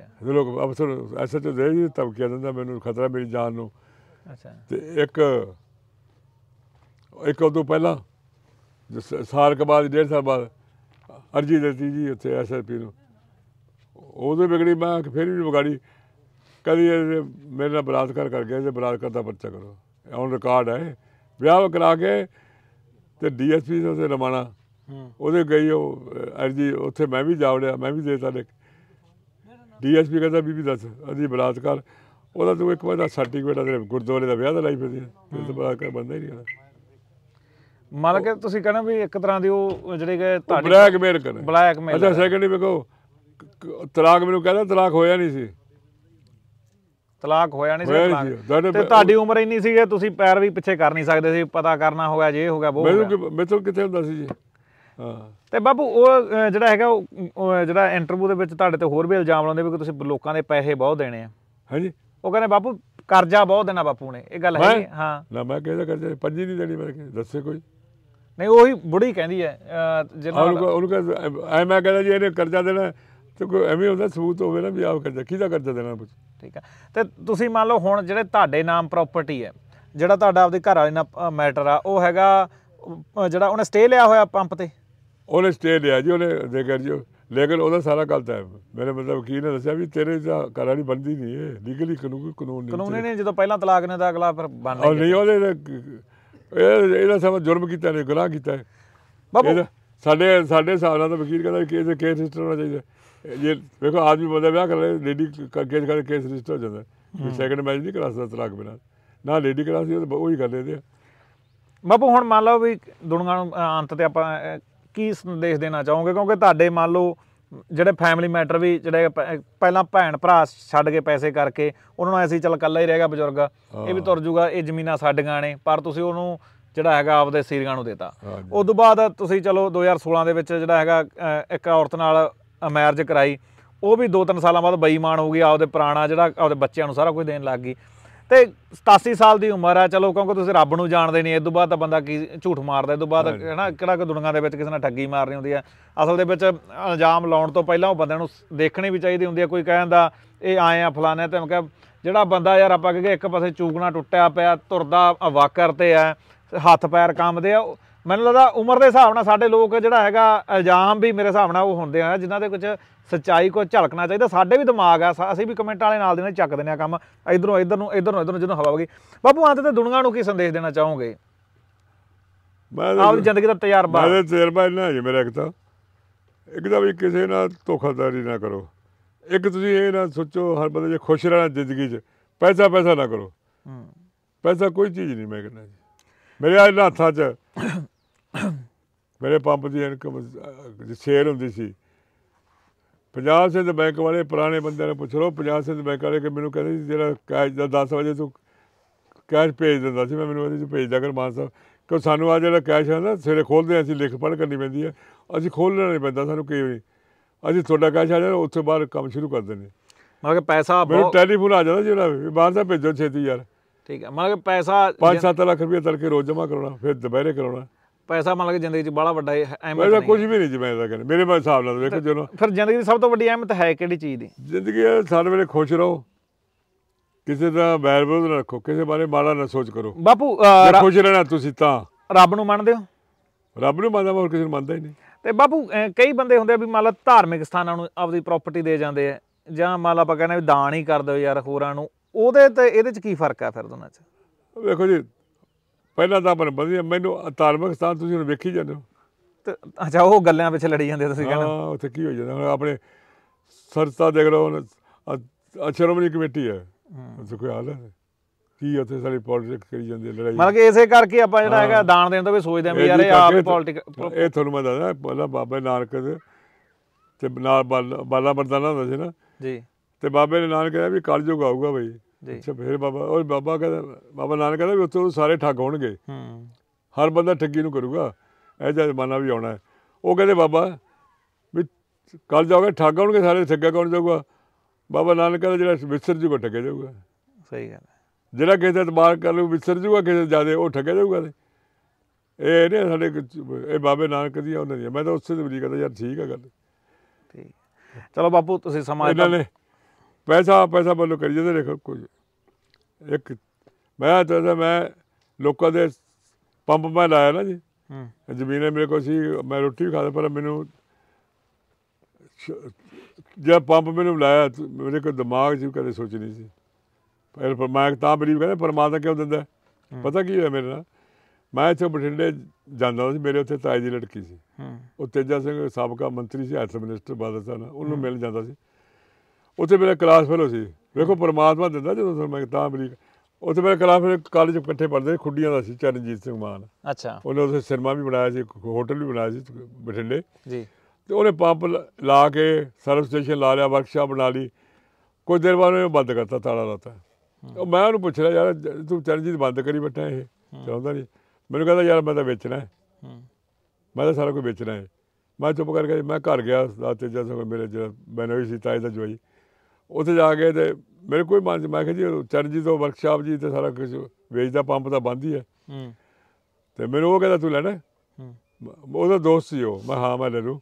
Speaker 2: ਇਹ ਲੋਕ ਅਫਸਰ ਐਸਐਚ ਦੇ ਜੀ ਧਮਕੀਆਂ ਦਿੰਦਾ ਮੈਨੂੰ ਖਤਰਾ ਮੇਰੀ ਜਾਨ ਨੂੰ ਅੱਛਾ ਤੇ ਇੱਕ ਇੱਕ ਉਦੋਂ ਪਹਿਲਾਂ ਸਾਲ ਕੇ ਬਾਅਦ ਡੇਢ ਸਾਲ ਬਾਅਦ ਅਰਜੀ ਦਿੱਤੀ ਜੀ ਉੱਥੇ ਐਸਐਪੀ ਨੂੰ ਉਹਦੇ ਵਿਗੜੀ ਮੈਂ ਫਿਰ ਵੀ ਵਿਗਾੜੀ ਕਦੀ ਇਹ ਮੇਰੇ ਨਾਲ ਬਲਾਤਕਾਰ ਕਰ ਗਿਆ ਜੇ ਬਲਾਤਕਾਰ ਦਾ ਪਰਚਾ ਕਰੋ ਔਨ ਰਿਕਾਰਡ ਹੈ ਵਿਆਹ ਕਰਾ ਕੇ ਤੇ ਡੀਐਸਪੀ ਤੋਂ ਤੇ ਰਮਾਣਾ ਉਹਦੇ ਗਈ ਉਹ ਅਰਜੀ ਉੱਥੇ ਮੈਂ ਵੀ ਜਾਵੜਿਆ ਮੈਂ ਵੀ ਦੇਤਾ ਲਿਖ ਡੀਐਸਪੀ ਕਹਿੰਦਾ ਬੀਬੀ ਦੱਸ ਅਜੀ ਬਲਾਤਕਾਰ ਉਹਦਾ ਤੂੰ ਇੱਕ ਵਾਰ ਦਾ ਸਰਟੀਫਿਕੇਟ ਅਦਰ ਗੁਰਦੁਆਰੇ ਦਾ ਵਿਆਹ ਦਾ ਲਾਈ ਫਿਰਦੀ ਤੇ ਤੋਂ ਬਲਾਤਕਾਰ ਬੰਦਾ ਹੀ ਨਹੀਂ ਮਾਲਕ ਮੰਨ ਕੇ ਤੁਸੀਂ ਕਹਿੰਦੇ ਵੀ ਇੱਕ ਤਰ੍ਹਾਂ ਦੀ ਉਹ
Speaker 1: ਜਿਹੜੇ ਕਿ ਬਲੈਕ ਬਲੈਕਮੇਲ
Speaker 2: ਕਰ ਬਲੈਕਮੇਲ ਅੱਛਾ ਵੀ ਵੇਖੋ ਤਲਾਕ ਮੈਨੂੰ ਕਹਿੰਦਾ ਤਲਾਕ ਹੋਇਆ ਨਹੀਂ ਸੀ ਤਲਾਕ ਹੋਇਆ ਨਹੀਂ ਸੀ ਤਲਾਕ ਤੇ ਤੁਹਾਡੀ ਉਮਰ ਇੰਨੀ ਸੀ ਕਿ
Speaker 1: ਤੁਸੀਂ ਪੈਰ ਵੀ ਪਿੱਛੇ ਕਰ ਨਹੀਂ ਸਕਦੇ ਸੀ ਪਤਾ ਕਰਨਾ ਹੋਇਆ ਜੇ ਹੋ ਗਿਆ ਉਹ ਮੈਨੂੰ
Speaker 2: ਮੈਨੂੰ ਕਿੱਥੇ ਹੁੰਦਾ ਸੀ ਜੀ ਹਾਂ
Speaker 1: ਤੇ ਬਾਬੂ ਉਹ ਜਿਹੜਾ ਹੈਗਾ ਉਹ ਜਿਹੜਾ ਇੰਟਰਵਿਊ ਦੇ ਵਿੱਚ ਤੁਹਾਡੇ ਤੇ ਹੋਰ ਵੀ ਇਲਜ਼ਾਮ ਲਾਉਂਦੇ ਵੀ ਕਿ ਤੁਸੀਂ ਲੋਕਾਂ ਦੇ ਪੈਸੇ ਬਹੁਤ ਦੇਣੇ ਆ ਹਾਂਜੀ ਉਹ ਕਹਿੰਦੇ ਬਾਪੂ ਕਰਜ਼ਾ ਬਹੁਤ ਦੇਣਾ ਬਾਪੂ ਨੇ ਇਹ ਗੱਲ ਹੈ ਜੀ
Speaker 2: ਹਾਂ ਨਾ ਮੈਂ ਕਹਿੰਦਾ ਕਰਜ਼ਾ ਪੰਜੀ ਨਹੀਂ ਦੇਣੀ ਮੇਰੇ ਕੇ ਦੱਸੇ ਕੋਈ ਨਹੀਂ ਉਹੀ ਬੁੜੀ ਕਹਿੰਦੀ ਹੈ ਜਿਹਨਾਂ ਉਹਨੂੰ ਕਹਿੰਦਾ ਐ ਮੈਂ ਕਹਿੰਦਾ ਜੀ ਇਹਨੇ ਕਰਜ਼ਾ ਦੇਣਾ ਤੇ ਕੋਈ ਐਵੇਂ ਹੁੰਦਾ ਸਬੂਤ ਹੋਵੇ ਨਾ ਵੀ ਆਪ ਕਰਜ਼ਾ ਕਿਹਦਾ ਕਰਜ਼ਾ ਦੇਣਾ ਪੁੱਛ ਠੀਕ ਆ
Speaker 1: ਤੇ ਤੁਸੀਂ ਮੰਨ ਲਓ ਹੁਣ ਜਿਹੜੇ ਤੁਹਾਡੇ ਨਾਮ ਪ੍ਰਾਪਰਟੀ ਹੈ ਜਿਹੜਾ ਤੁਹਾਡਾ ਆਪਦੇ ਘਰ ਵਾਲੇ ਨਾਲ ਮੈਟਰ ਆ ਉਹ ਹੈਗਾ ਜਿਹੜਾ ਉਹਨੇ ਸਟੇ ਲਿਆ ਹੋਇਆ ਪੰਪ ਤੇ
Speaker 2: ਉਹਨੇ ਸਟੇ ਲਿਆ ਜੀ ਉਹਨੇ ਦੇਖਰ ਜੀ ਲੇਕਿਨ ਉਹਦਾ ਸਾਰਾ ਗਲਤ ਹੈ ਮੇਰੇ ਮਤਲਬ ਵਕੀਲ ਨੇ ਦੱਸਿਆ ਵੀ ਤੇਰੇ ਦਾ ਘਰ ਵਾਲੀ ਬੰਦੀ ਨਹੀਂ ਹੈ ਲੀਗਲੀ ਕਾਨੂੰਨ ਕਾਨੂੰਨ ਨਹੀਂ ਕਾਨੂੰਨ
Speaker 1: ਨਹੀਂ ਜਦੋਂ ਪਹਿਲਾਂ ਤਲਾਕ ਨੇ ਤਾਂ ਅਗਲਾ ਫਿਰ ਬਣ ਨਹੀਂ ਨਹੀਂ ਉਹਦੇ ਇਹ ਇਹਦਾ
Speaker 2: ਸਭ ਜੁਰਮ ਕੀਤਾ ਨੇ ਗੁਨਾਹ ਕੀਤਾ ਹੈ ਬਾਬੂ ਸਾਡੇ ਸਾਡੇ ਹਿਸਾਬ ਨਾਲ ਤਾਂ ਵਕੀਲ ਕਹਿੰਦਾ ਕੇਸ ਕੇਸ ਰਜਿਸਟਰ ਹੋਣਾ ਚਾਹੀਦਾ ਇਹ ਵੇਖੋ ਆਦਮੀ ਬੰਦਾ ਵਿਆਹ ਕਰ ਲੈ ਲੇਡੀ ਕੇਸ ਕਰ ਕੇਸ ਰਜਿਸਟਰ ਹੋ ਜਾਂਦਾ ਵੀ ਸੈਕੰਡ ਮੈਰਿਜ ਨਹੀਂ ਕਰਾ ਸਕਦਾ ਤਲਾਕ ਬਿਨਾਂ ਨਾ ਲੇਡੀ ਕਰਾ ਸੀ ਉਹ ਹੀ ਕਰ ਲੈਂਦੇ ਆ ਬਾਪੂ ਹੁਣ ਮੰਨ ਲਓ ਵੀ ਦੁਨੀਆ ਨੂੰ ਅੰਤ ਤੇ ਆਪਾਂ
Speaker 1: ਕੀ ਸੰਦੇਸ਼ ਦੇਣਾ ਚਾਹੋਗੇ ਕਿਉਂਕਿ ਤੁਹਾਡੇ ਮੰਨ ਲਓ ਜਿਹੜੇ ਫੈਮਿਲੀ ਮੈਟਰ ਵੀ ਜਿਹੜੇ ਪਹਿਲਾਂ ਭੈਣ ਭਰਾ ਛੱਡ ਕੇ ਪੈਸੇ ਕਰਕੇ ਉਹਨਾਂ ਨੂੰ ਐਸੀ ਚੱਲ ਕੱਲਾ ਹੀ ਰਹਿ ਗਿਆ ਬਜ਼ੁਰਗ ਇਹ ਵੀ ਤੁਰ ਜੂਗਾ ਇਹ ਜ਼ਮੀਨਾਂ ਸਾਡੀਆਂ ਨੇ ਪਰ ਤੁਸੀਂ ਉਹਨੂੰ ਜਿਹੜਾ ਹੈਗਾ ਆਪਦੇ ਸੀਰੀਆਂ ਨੂੰ ਦਿੱਤਾ ਉਸ ਤੋਂ ਬਾਅਦ ਤੁਸੀਂ ਚਲੋ 2016 ਦੇ ਵਿੱਚ ਜਿਹੜਾ ਹੈਗਾ ਇੱਕ ਔਰਤ ਨਾਲ ਮੈਰਿਜ ਕਰਾਈ ਉਹ ਵੀ 2-3 ਸਾਲਾਂ ਬਾਅਦ ਬੇਈਮਾਨ ਹੋ ਗਈ ਆਪਦੇ ਪੁਰਾਣਾ ਜਿਹੜਾ ਆਪਦੇ ਬੱਚਿਆਂ ਨੂੰ ਸਾਰਾ ਕੁਝ ਦੇਣ ਲੱਗ ਗਈ ਤੇ 87 ਸਾਲ ਦੀ ਉਮਰ ਆ ਚਲੋ ਕਿਉਂਕਿ ਤੁਸੀਂ ਰੱਬ ਨੂੰ ਜਾਣਦੇ ਨਹੀਂ ਇਸ ਤੋਂ ਬਾਅਦ ਤਾਂ ਬੰਦਾ ਕੀ ਝੂਠ ਮਾਰਦਾ ਇਸ ਤੋਂ ਬਾਅਦ ਹੈਨਾ ਕਿਹੜਾ ਕਿ ਦੁਨੀਆ ਦੇ ਵਿੱਚ ਕਿਸੇ ਨਾਲ ਠੱਗੀ ਮਾਰਨੀ ਹੁੰਦੀ ਆ ਅਸਲ ਦੇ ਵਿੱਚ ਇਲਜ਼ਾਮ ਲਾਉਣ ਤੋਂ ਪਹਿਲਾਂ ਉਹ ਬੰਦੇ ਨੂੰ ਦੇਖਣੀ ਵੀ ਚਾਹੀਦੀ ਹੁੰਦੀ ਆ ਕੋਈ ਕਹਿੰਦਾ ਇਹ ਆਏ ਆ ਫਲਾਣੇ ਤੇ ਮੈਂ ਕਿਹਾ ਜਿਹੜਾ ਬੰਦਾ ਯਾਰ ਆਪਾਂ ਕਿਹਾ ਇੱਕ ਪਾਸੇ ਚੂਕਣਾ ਟੁੱਟਿਆ ਪਿਆ ਤੁਰਦਾ ਵਾਕਰ ਤੇ ਆ ਹੱਥ ਪੈਰ ਕੰਮਦੇ ਆ ਮੈਨੂੰ ਲੱਗਦਾ ਉਮਰ ਦੇ ਹਿਸਾਬ ਨਾਲ ਸਾਡੇ ਲੋਕ ਜਿਹੜਾ ਹੈਗਾ ਇਲਜ਼ਾਮ ਵੀ ਮੇਰੇ ਹਿਸਾਬ ਨਾਲ ਉਹ ਹੁੰਦੇ ਆ ਜਿਨ੍ਹਾਂ ਦੇ ਕੁਝ ਸੱਚਾਈ ਕੋ ਝਲਕਣਾ ਚਾਹੀਦਾ ਸਾਡੇ ਵੀ ਦਿਮਾਗ ਆ ਅਸੀਂ ਵੀ ਕਮੈਂਟ ਵਾਲੇ ਨਾਲ ਦੇ ਨਾਲ ਚੱਕ ਦਿੰਦੇ ਆ ਕੰਮ ਇਧਰੋਂ ਇਧਰ ਨੂੰ ਇਧਰ ਨੂੰ ਇਧਰ ਨੂੰ ਜਦੋਂ ਹਵਾ ਵਗੀ ਬਾਪੂ ਆਂ ਤੇ ਦੁਨੀਆ ਨੂੰ ਕੀ ਸੰਦੇਸ਼ ਦੇਣਾ ਚਾਹੋਗੇ
Speaker 2: ਆਪ ਜ਼ਿੰਦਗੀ ਦਾ ਤਜਰਬਾ ਮੈਂ ਤਜਰਬਾ ਨਹੀਂ ਹੈ ਮੇਰਾ ਇੱਕ ਤਾਂ ਇੱਕ ਤਾਂ ਵੀ ਕਿਸੇ ਨਾਲ ਧੋਖਾਦਾਰੀ ਨਾ ਕਰੋ ਇੱਕ ਤੁਸੀਂ ਇਹ ਨਾ ਸੋਚੋ ਹਰ ਬੰਦੇ ਜੇ ਖੁਸ਼ ਰਹਿਣਾ ਜ਼ਿੰਦਗੀ 'ਚ ਪੈਸਾ ਪੈਸਾ ਨਾ ਕਰੋ ਪੈਸਾ ਕੋਈ ਚੀਜ਼ ਨਹੀਂ ਮੈਂ ਕਹਿੰਦਾ ਮੇਰੇ ਇਹਨਾਂ ਹੱਥਾਂ 'ਚ ਮੇਰੇ ਪੰਪ ਦੀ ਇਨਕਮ ਸੇਲ ਹੁੰਦੀ ਸੀ 50 ਸਿੰਧ ਬੈਂਕ ਵਾਲੇ ਪੁਰਾਣੇ ਬੰਦੇ ਨੂੰ ਪੁੱਛ ਲਓ 50 ਸਿੰਧ ਬੈਂਕ ਵਾਲੇ ਕਿ ਮੈਨੂੰ ਕਹਿੰਦੇ ਜਿਹੜਾ ਕੈਸ਼ ਦਾ 10 ਵਜੇ ਤੋਂ ਕੈਸ਼ ਭੇਜ ਦਿੰਦਾ ਸੀ ਮੈਂ ਮੈਨੂੰ ਉਹਦੇ ਚ ਭੇਜਦਾ ਕਰ ਮਾਨ ਸਾਹਿਬ ਕਿ ਸਾਨੂੰ ਆ ਜਿਹੜਾ ਕੈਸ਼ ਹੈ ਨਾ ਸਿਰੇ ਖੋਲਦੇ ਆਂ ਅਸੀਂ ਲਿਖ ਪੜ ਕਰਨੀ ਪੈਂਦੀ ਹੈ ਅਸੀਂ ਖੋਲਣਾ ਨਹੀਂ ਪੈਂਦਾ ਸਾਨੂੰ ਕੀ ਅਸੀਂ ਤੁਹਾਡਾ ਕੈਸ਼ ਆ ਜਾਣਾ ਉੱਥੇ ਬਾਅਦ ਕੰਮ ਸ਼ੁਰੂ ਕਰ ਦਿੰਦੇ ਕਿ ਪੈਸਾ ਬਹੁਤ ਟੈਲੀਫੋਨ ਆ ਜਾਂਦਾ ਜਿਹੜਾ ਮਾਨ ਸਾਹਿਬ ਭੇਜੋ ਛੇਤੀ ਯਾਰ
Speaker 1: ਠੀਕ ਹੈ ਮਤਲਬ ਪੈਸਾ 5-7
Speaker 2: ਲੱਖ ਰੁਪਏ ਤੜਕੇ ਰੋਜ਼ ਜਮ੍ਹਾਂ ਕਰਾਉਣਾ ਫਿਰ ਦੁਪਹਿਰੇ ਕਰਾਉਣਾ
Speaker 1: ਪੈਸਾ ਮਤਲਬ ਜ਼ਿੰਦਗੀ 'ਚ ਬੜਾ ਵੱਡਾ ਅਹਿਮਤ ਨਹੀਂ ਕੁਝ
Speaker 2: ਵੀ ਨਹੀਂ ਜਿਵੇਂ ਦਾ ਕਹਿੰਦੇ ਮੇਰੇ ਹਿਸਾਬ ਨਾਲ ਦੇਖੋ ਜਦੋਂ ਫਿਰ ਜ਼ਿੰਦਗੀ ਦੀ ਸਭ ਤੋਂ ਵੱਡੀ ਅਹਿਮਤ ਹੈ ਕਿਹੜੀ ਚੀਜ਼ ਦੀ ਜ਼ਿੰਦਗੀ ਸਾਰੇ ਵੇਲੇ ਖੁਸ਼ ਰਹੋ ਕਿਸੇ ਦਾ ਬੈਰ ਵਿਰੋਧ ਨਾ ਰੱਖੋ ਕਿਸੇ ਬਾਰੇ ਮਾੜਾ ਨਾ ਸੋਚ ਕਰੋ ਬਾਪੂ ਖੁਸ਼ ਰਹਿਣਾ ਤੁਸੀਂ ਤਾਂ ਰੱਬ ਨੂੰ ਮੰਨਦੇ ਹੋ ਰੱਬ ਨੂੰ ਮੰਨਦਾ ਹੋਰ ਕਿਸੇ ਨੂੰ ਮੰਨਦਾ ਹੀ ਨਹੀਂ
Speaker 1: ਤੇ ਬਾਪੂ ਕਈ ਬੰਦੇ ਹੁੰਦੇ ਆ ਵੀ ਮੰਨ ਲਾ ਧਾਰਮਿਕ ਸਥਾਨਾਂ ਨੂੰ ਆਪਦੀ ਪ੍ਰਾਪਰਟੀ ਦੇ ਜਾਂਦੇ ਆ ਜਾਂ ਮੰਨ ਲਾ ਆਪਾਂ ਕਹਿੰਦੇ ਵੀ ਦਾਨ ਹੀ ਕਰ ਦਿਓ ਯਾਰ ਹੋਰਾਂ ਨੂੰ ਉਹਦੇ ਤੇ ਇਹਦੇ ਚ ਕੀ ਫਰਕ ਆ ਫਿਰ ਦੋਨਾਂ ਚ ਵੇਖੋ ਜੀ
Speaker 2: ਪਹਿਲਾਂ ਤਾਂ ਬਣ ਬੰਦੀ ਮੈਨੂੰ ਧਾਰਮਿਕ ਸਥਾਨ ਤੁਸੀਂ ਹੁਣ ਵੇਖੀ ਜਾਂਦੇ ਹੋ ਤੇ ਅੱਛਾ ਉਹ ਗੱਲਾਂ ਵਿੱਚ ਲੜੀ ਜਾਂਦੇ ਤੁਸੀਂ ਕਹਿੰਦੇ ਹਾਂ ਉੱਥੇ ਕੀ ਹੋ ਜਾਂਦਾ ਹੁਣ ਆਪਣੇ ਸਰਸਤਾ ਦੇਖ ਲਓ ਹੁਣ ਅਚਰਮਣੀ ਕਮੇਟੀ ਹੈ ਉਸ ਕੋਈ ਹਾਲ ਹੈ ਕੀ ਉੱਥੇ ਸਾਰੀ ਪੋਲਿਟਿਕ ਕਰੀ ਜਾਂਦੀ ਲੜਾਈ ਮਤਲਬ ਕਿ ਇਸੇ ਕਰਕੇ ਆਪਾਂ ਜਿਹੜਾ ਹੈਗਾ
Speaker 1: ਦਾਨ ਦੇਣ ਤੋਂ ਵੀ ਸੋਚਦੇ ਆਂ ਵੀ ਯਾਰ ਇਹ ਆਪ ਪੋਲਿਟਿਕ
Speaker 2: ਇਹ ਤੁਹਾਨੂੰ ਮੈਂ ਦੱਸਦਾ ਪਹਿਲਾਂ ਬਾਬੇ ਨਾਨਕ ਦੇ ਤੇ ਨਾਲ ਬਾਲਾ ਬਰਦਾਨਾ ਹੁੰਦਾ ਸੀ ਨਾ ਜੀ ਤੇ ਬਾਬੇ ਨੇ ਨਾਨਕ ਕਹਿੰਦਾ ਵੀ ਜੋ ਆਊਗਾ ਬਈ ਅੱਛਾ ਫੇਰ ਬਾਬਾ ਉਹ ਬਾਬਾ ਕਹਿੰਦਾ ਬਾਬਾ ਨਾਨਕ ਕਹਿੰਦਾ ਵੀ ਉੱਥੇ ਸਾਰੇ ਠੱਗ ਹੋਣਗੇ ਹਰ ਬੰਦਾ ਠੱਗੀ ਨੂੰ ਕਰੂਗਾ ਇਹ ਜਿਹਾ ਜ਼ਮਾਨਾ ਵੀ ਆਉਣਾ ਉਹ ਕਹਿੰਦੇ ਬਾਬਾ ਵੀ ਕੱਲ ਜਾਓਗੇ ਠੱਗ ਹੋਣਗੇ ਸਾਰੇ ਠੱਗਾ ਕੌਣ ਜਾਊਗਾ ਬਾਬਾ ਨਾਨਕ ਕਹਿੰਦਾ ਜਿਹੜਾ ਵਿਸਰ ਜੂਗਾ ਠੱਗੇ ਜਾਊਗਾ ਸਹੀ ਗੱਲ ਹੈ ਜਿਹੜਾ ਕਿਸੇ ਇਤਬਾਰ ਕਰ ਲੂ ਵਿਸਰ ਜੂਗਾ ਕਿਸੇ ਜ਼ਿਆਦਾ ਉਹ ਠੱਗੇ ਜਾਊਗਾ ਇਹ ਨੇ ਸਾਡੇ ਇਹ ਬਾਬੇ ਨਾਨਕ ਦੀ ਉਹਨਾਂ ਦੀ ਮੈਂ ਤਾਂ ਉਸੇ ਦੇ ਬਲੀ ਕਹਿੰਦਾ ਯਾਰ ਠੀਕ ਆ ਗੱਲ ਠੀਕ ਚਲੋ ਬਾਪੂ ਤੁਸੀਂ ਸਮਾਂ ਇਹਨਾਂ ਨੇ ਪੈਸਾ ਪੈਸਾ ਵੱਲੋਂ ਕਰੀ ਜਾਂਦੇ ਦੇਖੋ ਕੋਈ ਇੱਕ ਮੈਂ ਤਾਂ ਮੈਂ ਲੋਕਾਂ ਦੇ ਪੰਪ ਮੈਂ ਲਾਇਆ ਨਾ ਜੀ ਜ਼ਮੀਨ ਮੇਰੇ ਕੋਲ ਸੀ ਮੈਂ ਰੋਟੀ ਖਾਦਾ ਪਰ ਮੈਨੂੰ ਜਦ ਪੰਪ ਮੈਨੂੰ ਲਾਇਆ ਮੇਰੇ ਕੋਲ ਦਿਮਾਗ 'ਚ ਕਦੇ ਸੋਚ ਨਹੀਂ ਸੀ ਪਰ ਮੈਂ ਤਾਂ ਬਰੀਵ ਕਹਿੰਦਾ ਪਰਮਾਤਮਾ ਕਿਉਂ ਦਿੰਦਾ ਪਤਾ ਕੀ ਹੋਇਆ ਮੇਰੇ ਨਾਲ ਮੈਂ ਇੱਥੇ ਬਠਿੰਡੇ ਜਾਂਦਾ ਸੀ ਮੇਰੇ ਉੱਥੇ ਤਾਜੀ ਦੀ ਲੜਕੀ ਸੀ ਉਹ ਤੇਜਾ ਸਿੰਘ ਸਾਬਕਾ ਮੰਤਰੀ ਸੀ ਹੈਲਥ ਮਿਨਿਸਟਰ ਬਾਦਲ ਸਾਹਿਬ ਉਹਨੂੰ ਮਿਲ ਜਾਂਦਾ ਸੀ ਉੱਥੇ ਮੇਰਾ ਕਲਾਸ ਫੈਲੋ ਸੀ ਵੇਖੋ ਪਰਮਾਤਮਾ ਦਿੰਦਾ ਜਦੋਂ ਸਰ ਮੈਂ ਤਾਂ ਅਮਰੀਕਾ ਉੱਥੇ ਮੇਰਾ ਕਲਾਸ ਫਿਰ ਕਾਲਜ ਇਕੱਠੇ ਸੀ ਖੁੱਡੀਆਂ ਦਾ ਸੀ ਚਰਨਜੀਤ ਸਿੰਘ ਮਾਨ ਅੱਛਾ ਉਹਨੇ ਉਸੇ ਸਿਨੇਮਾ ਵੀ ਬਣਾਇਆ ਸੀ ਹੋਟਲ ਵੀ ਬਣਾਇਆ ਸੀ ਬਠਿੰਡੇ ਜੀ ਤੇ ਉਹਨੇ ਪੰਪ ਲਾ ਕੇ ਸਰਵ ਸਟੇਸ਼ਨ ਲਾ ਲਿਆ ਵਰਕਸ਼ਾਪ ਬਣਾ ਲਈ ਕੁਝ ਦਿਨ ਬਾਅਦ ਉਹਨੇ ਬੰਦ ਕਰਤਾ ਤਾਲਾ ਲਾਤਾ ਉਹ ਮੈਂ ਉਹਨੂੰ ਪੁੱਛ ਲਿਆ ਯਾਰ ਤੂੰ ਚਰਨਜੀਤ ਬੰਦ ਕਰੀ ਬੈਠਾ ਇਹ ਚਾਹੁੰਦਾ ਨਹੀਂ ਮੈਨੂੰ ਕਹਿੰਦਾ ਯਾਰ ਮੈਂ ਤਾਂ ਵੇਚਣਾ ਹੈ ਮੈਂ ਤਾਂ ਸਾਰਾ ਕੁਝ ਵੇਚਣਾ ਹੈ ਮੈਂ ਚੁੱਪ ਕਰਕੇ ਮੈਂ ਘਰ ਗਿਆ ਦਾਤੇ ਜਦੋਂ ਮੇਰੇ ਜਿਹੜਾ ਬੈਨੋਈ ਸੀ ਤਾਏ ਦਾ ਜੋਈ ਉੱਥੇ ਜਾ ਕੇ ਤੇ ਮੇਰੇ ਕੋਈ ਮਨ ਚ ਮੈਂ ਕਿਹਾ ਜੀ ਚਰਨਜੀਤ ਤੋਂ ਵਰਕਸ਼ਾਪ ਜੀ ਤੇ ਸਾਰਾ ਕੁਝ ਵੇਚਦਾ ਪੰਪ ਤਾਂ ਬੰਦ ਹੀ ਹੈ ਤੇ ਮੈਨੂੰ ਉਹ ਕਹਿੰਦਾ ਤੂੰ ਲੈਣਾ ਉਹਦਾ ਦੋਸਤ ਸੀ ਉਹ ਮੈਂ ਹਾਂ ਮੈਂ ਲੈ ਲੂ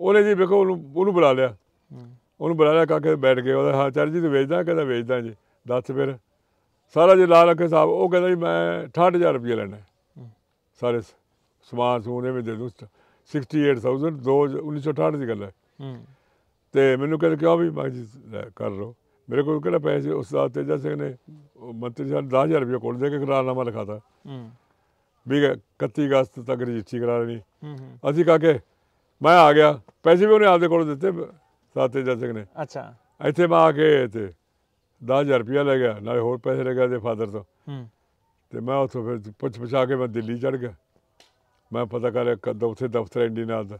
Speaker 2: ਉਹਨੇ ਜੀ ਵੇਖੋ ਉਹਨੂੰ ਉਹਨੂੰ ਬੁਲਾ ਲਿਆ ਉਹਨੂੰ ਬੁਲਾ ਲਿਆ ਕਾਕੇ ਬੈਠ ਗਏ ਉਹਦਾ ਹਾਂ ਚਰਨਜੀਤ ਵੇਚਦਾ ਕਹਿੰਦਾ ਵੇਚਦਾ ਜੀ ਦੱਸ ਫਿਰ ਸਾਰਾ ਜੀ ਲਾਲ ਅੱਖੇ ਸਾਹਿਬ ਉਹ ਕਹਿੰਦਾ ਜੀ ਮੈਂ 68000 ਰੁਪਏ ਲੈਣਾ ਸਾਰੇ ਸਮਾਨ ਸੋਨੇ ਵਿੱਚ ਦੇ ਦੂੰ 68000 2 1968 ਦੀ ਗੱਲ ਹੈ ਤੇ ਮੈਨੂੰ ਕਹਿੰਦੇ ਕਿਹਾ ਵੀ ਮੈਂ ਕਰ ਲਓ ਮੇਰੇ ਕੋਲ ਕਿਹੜਾ ਪੈਸੇ ਉਸਤਾਦ ਤੇਜਾ ਸਿੰਘ ਨੇ ਮੰਤਰੀ ਸਾਹਿਬ 10000 ਰੁਪਏ ਕੋਲ ਦੇ ਕੇ ਕਰਾਰਨਾਮਾ ਲਿਖਾਤਾ ਹੂੰ ਵੀ 31 ਅਗਸਤ ਤੱਕ ਰਜਿਸਟਰੀ ਕਰਾ ਲੈਣੀ ਅਸੀਂ ਕਾ ਕੇ ਮੈਂ ਆ ਗਿਆ ਪੈਸੇ ਵੀ ਉਹਨੇ ਆਪਦੇ ਕੋਲ ਦਿੱਤੇ ਸਾਥ ਤੇਜਾ ਸਿੰਘ ਨੇ ਅੱਛਾ ਇੱਥੇ ਮੈਂ ਆ ਕੇ ਤੇ 10000 ਰੁਪਏ ਲੈ ਗਿਆ ਨਾਲੇ ਹੋਰ ਪੈਸੇ ਲੈ ਗਿਆ ਦੇ ਫਾਦਰ ਤੋਂ ਤੇ ਮੈਂ ਉੱਥੋਂ ਫਿਰ ਪੁੱਛ ਪਛਾ ਕੇ ਮੈਂ ਦਿੱਲੀ ਚੜ ਗਿਆ ਮੈਂ ਪਤਾ ਕਰਿਆ ਕਦੋਂ ਉੱਥੇ ਦਫ਼ਤਰ ਇੰਡੀਆ ਦਾ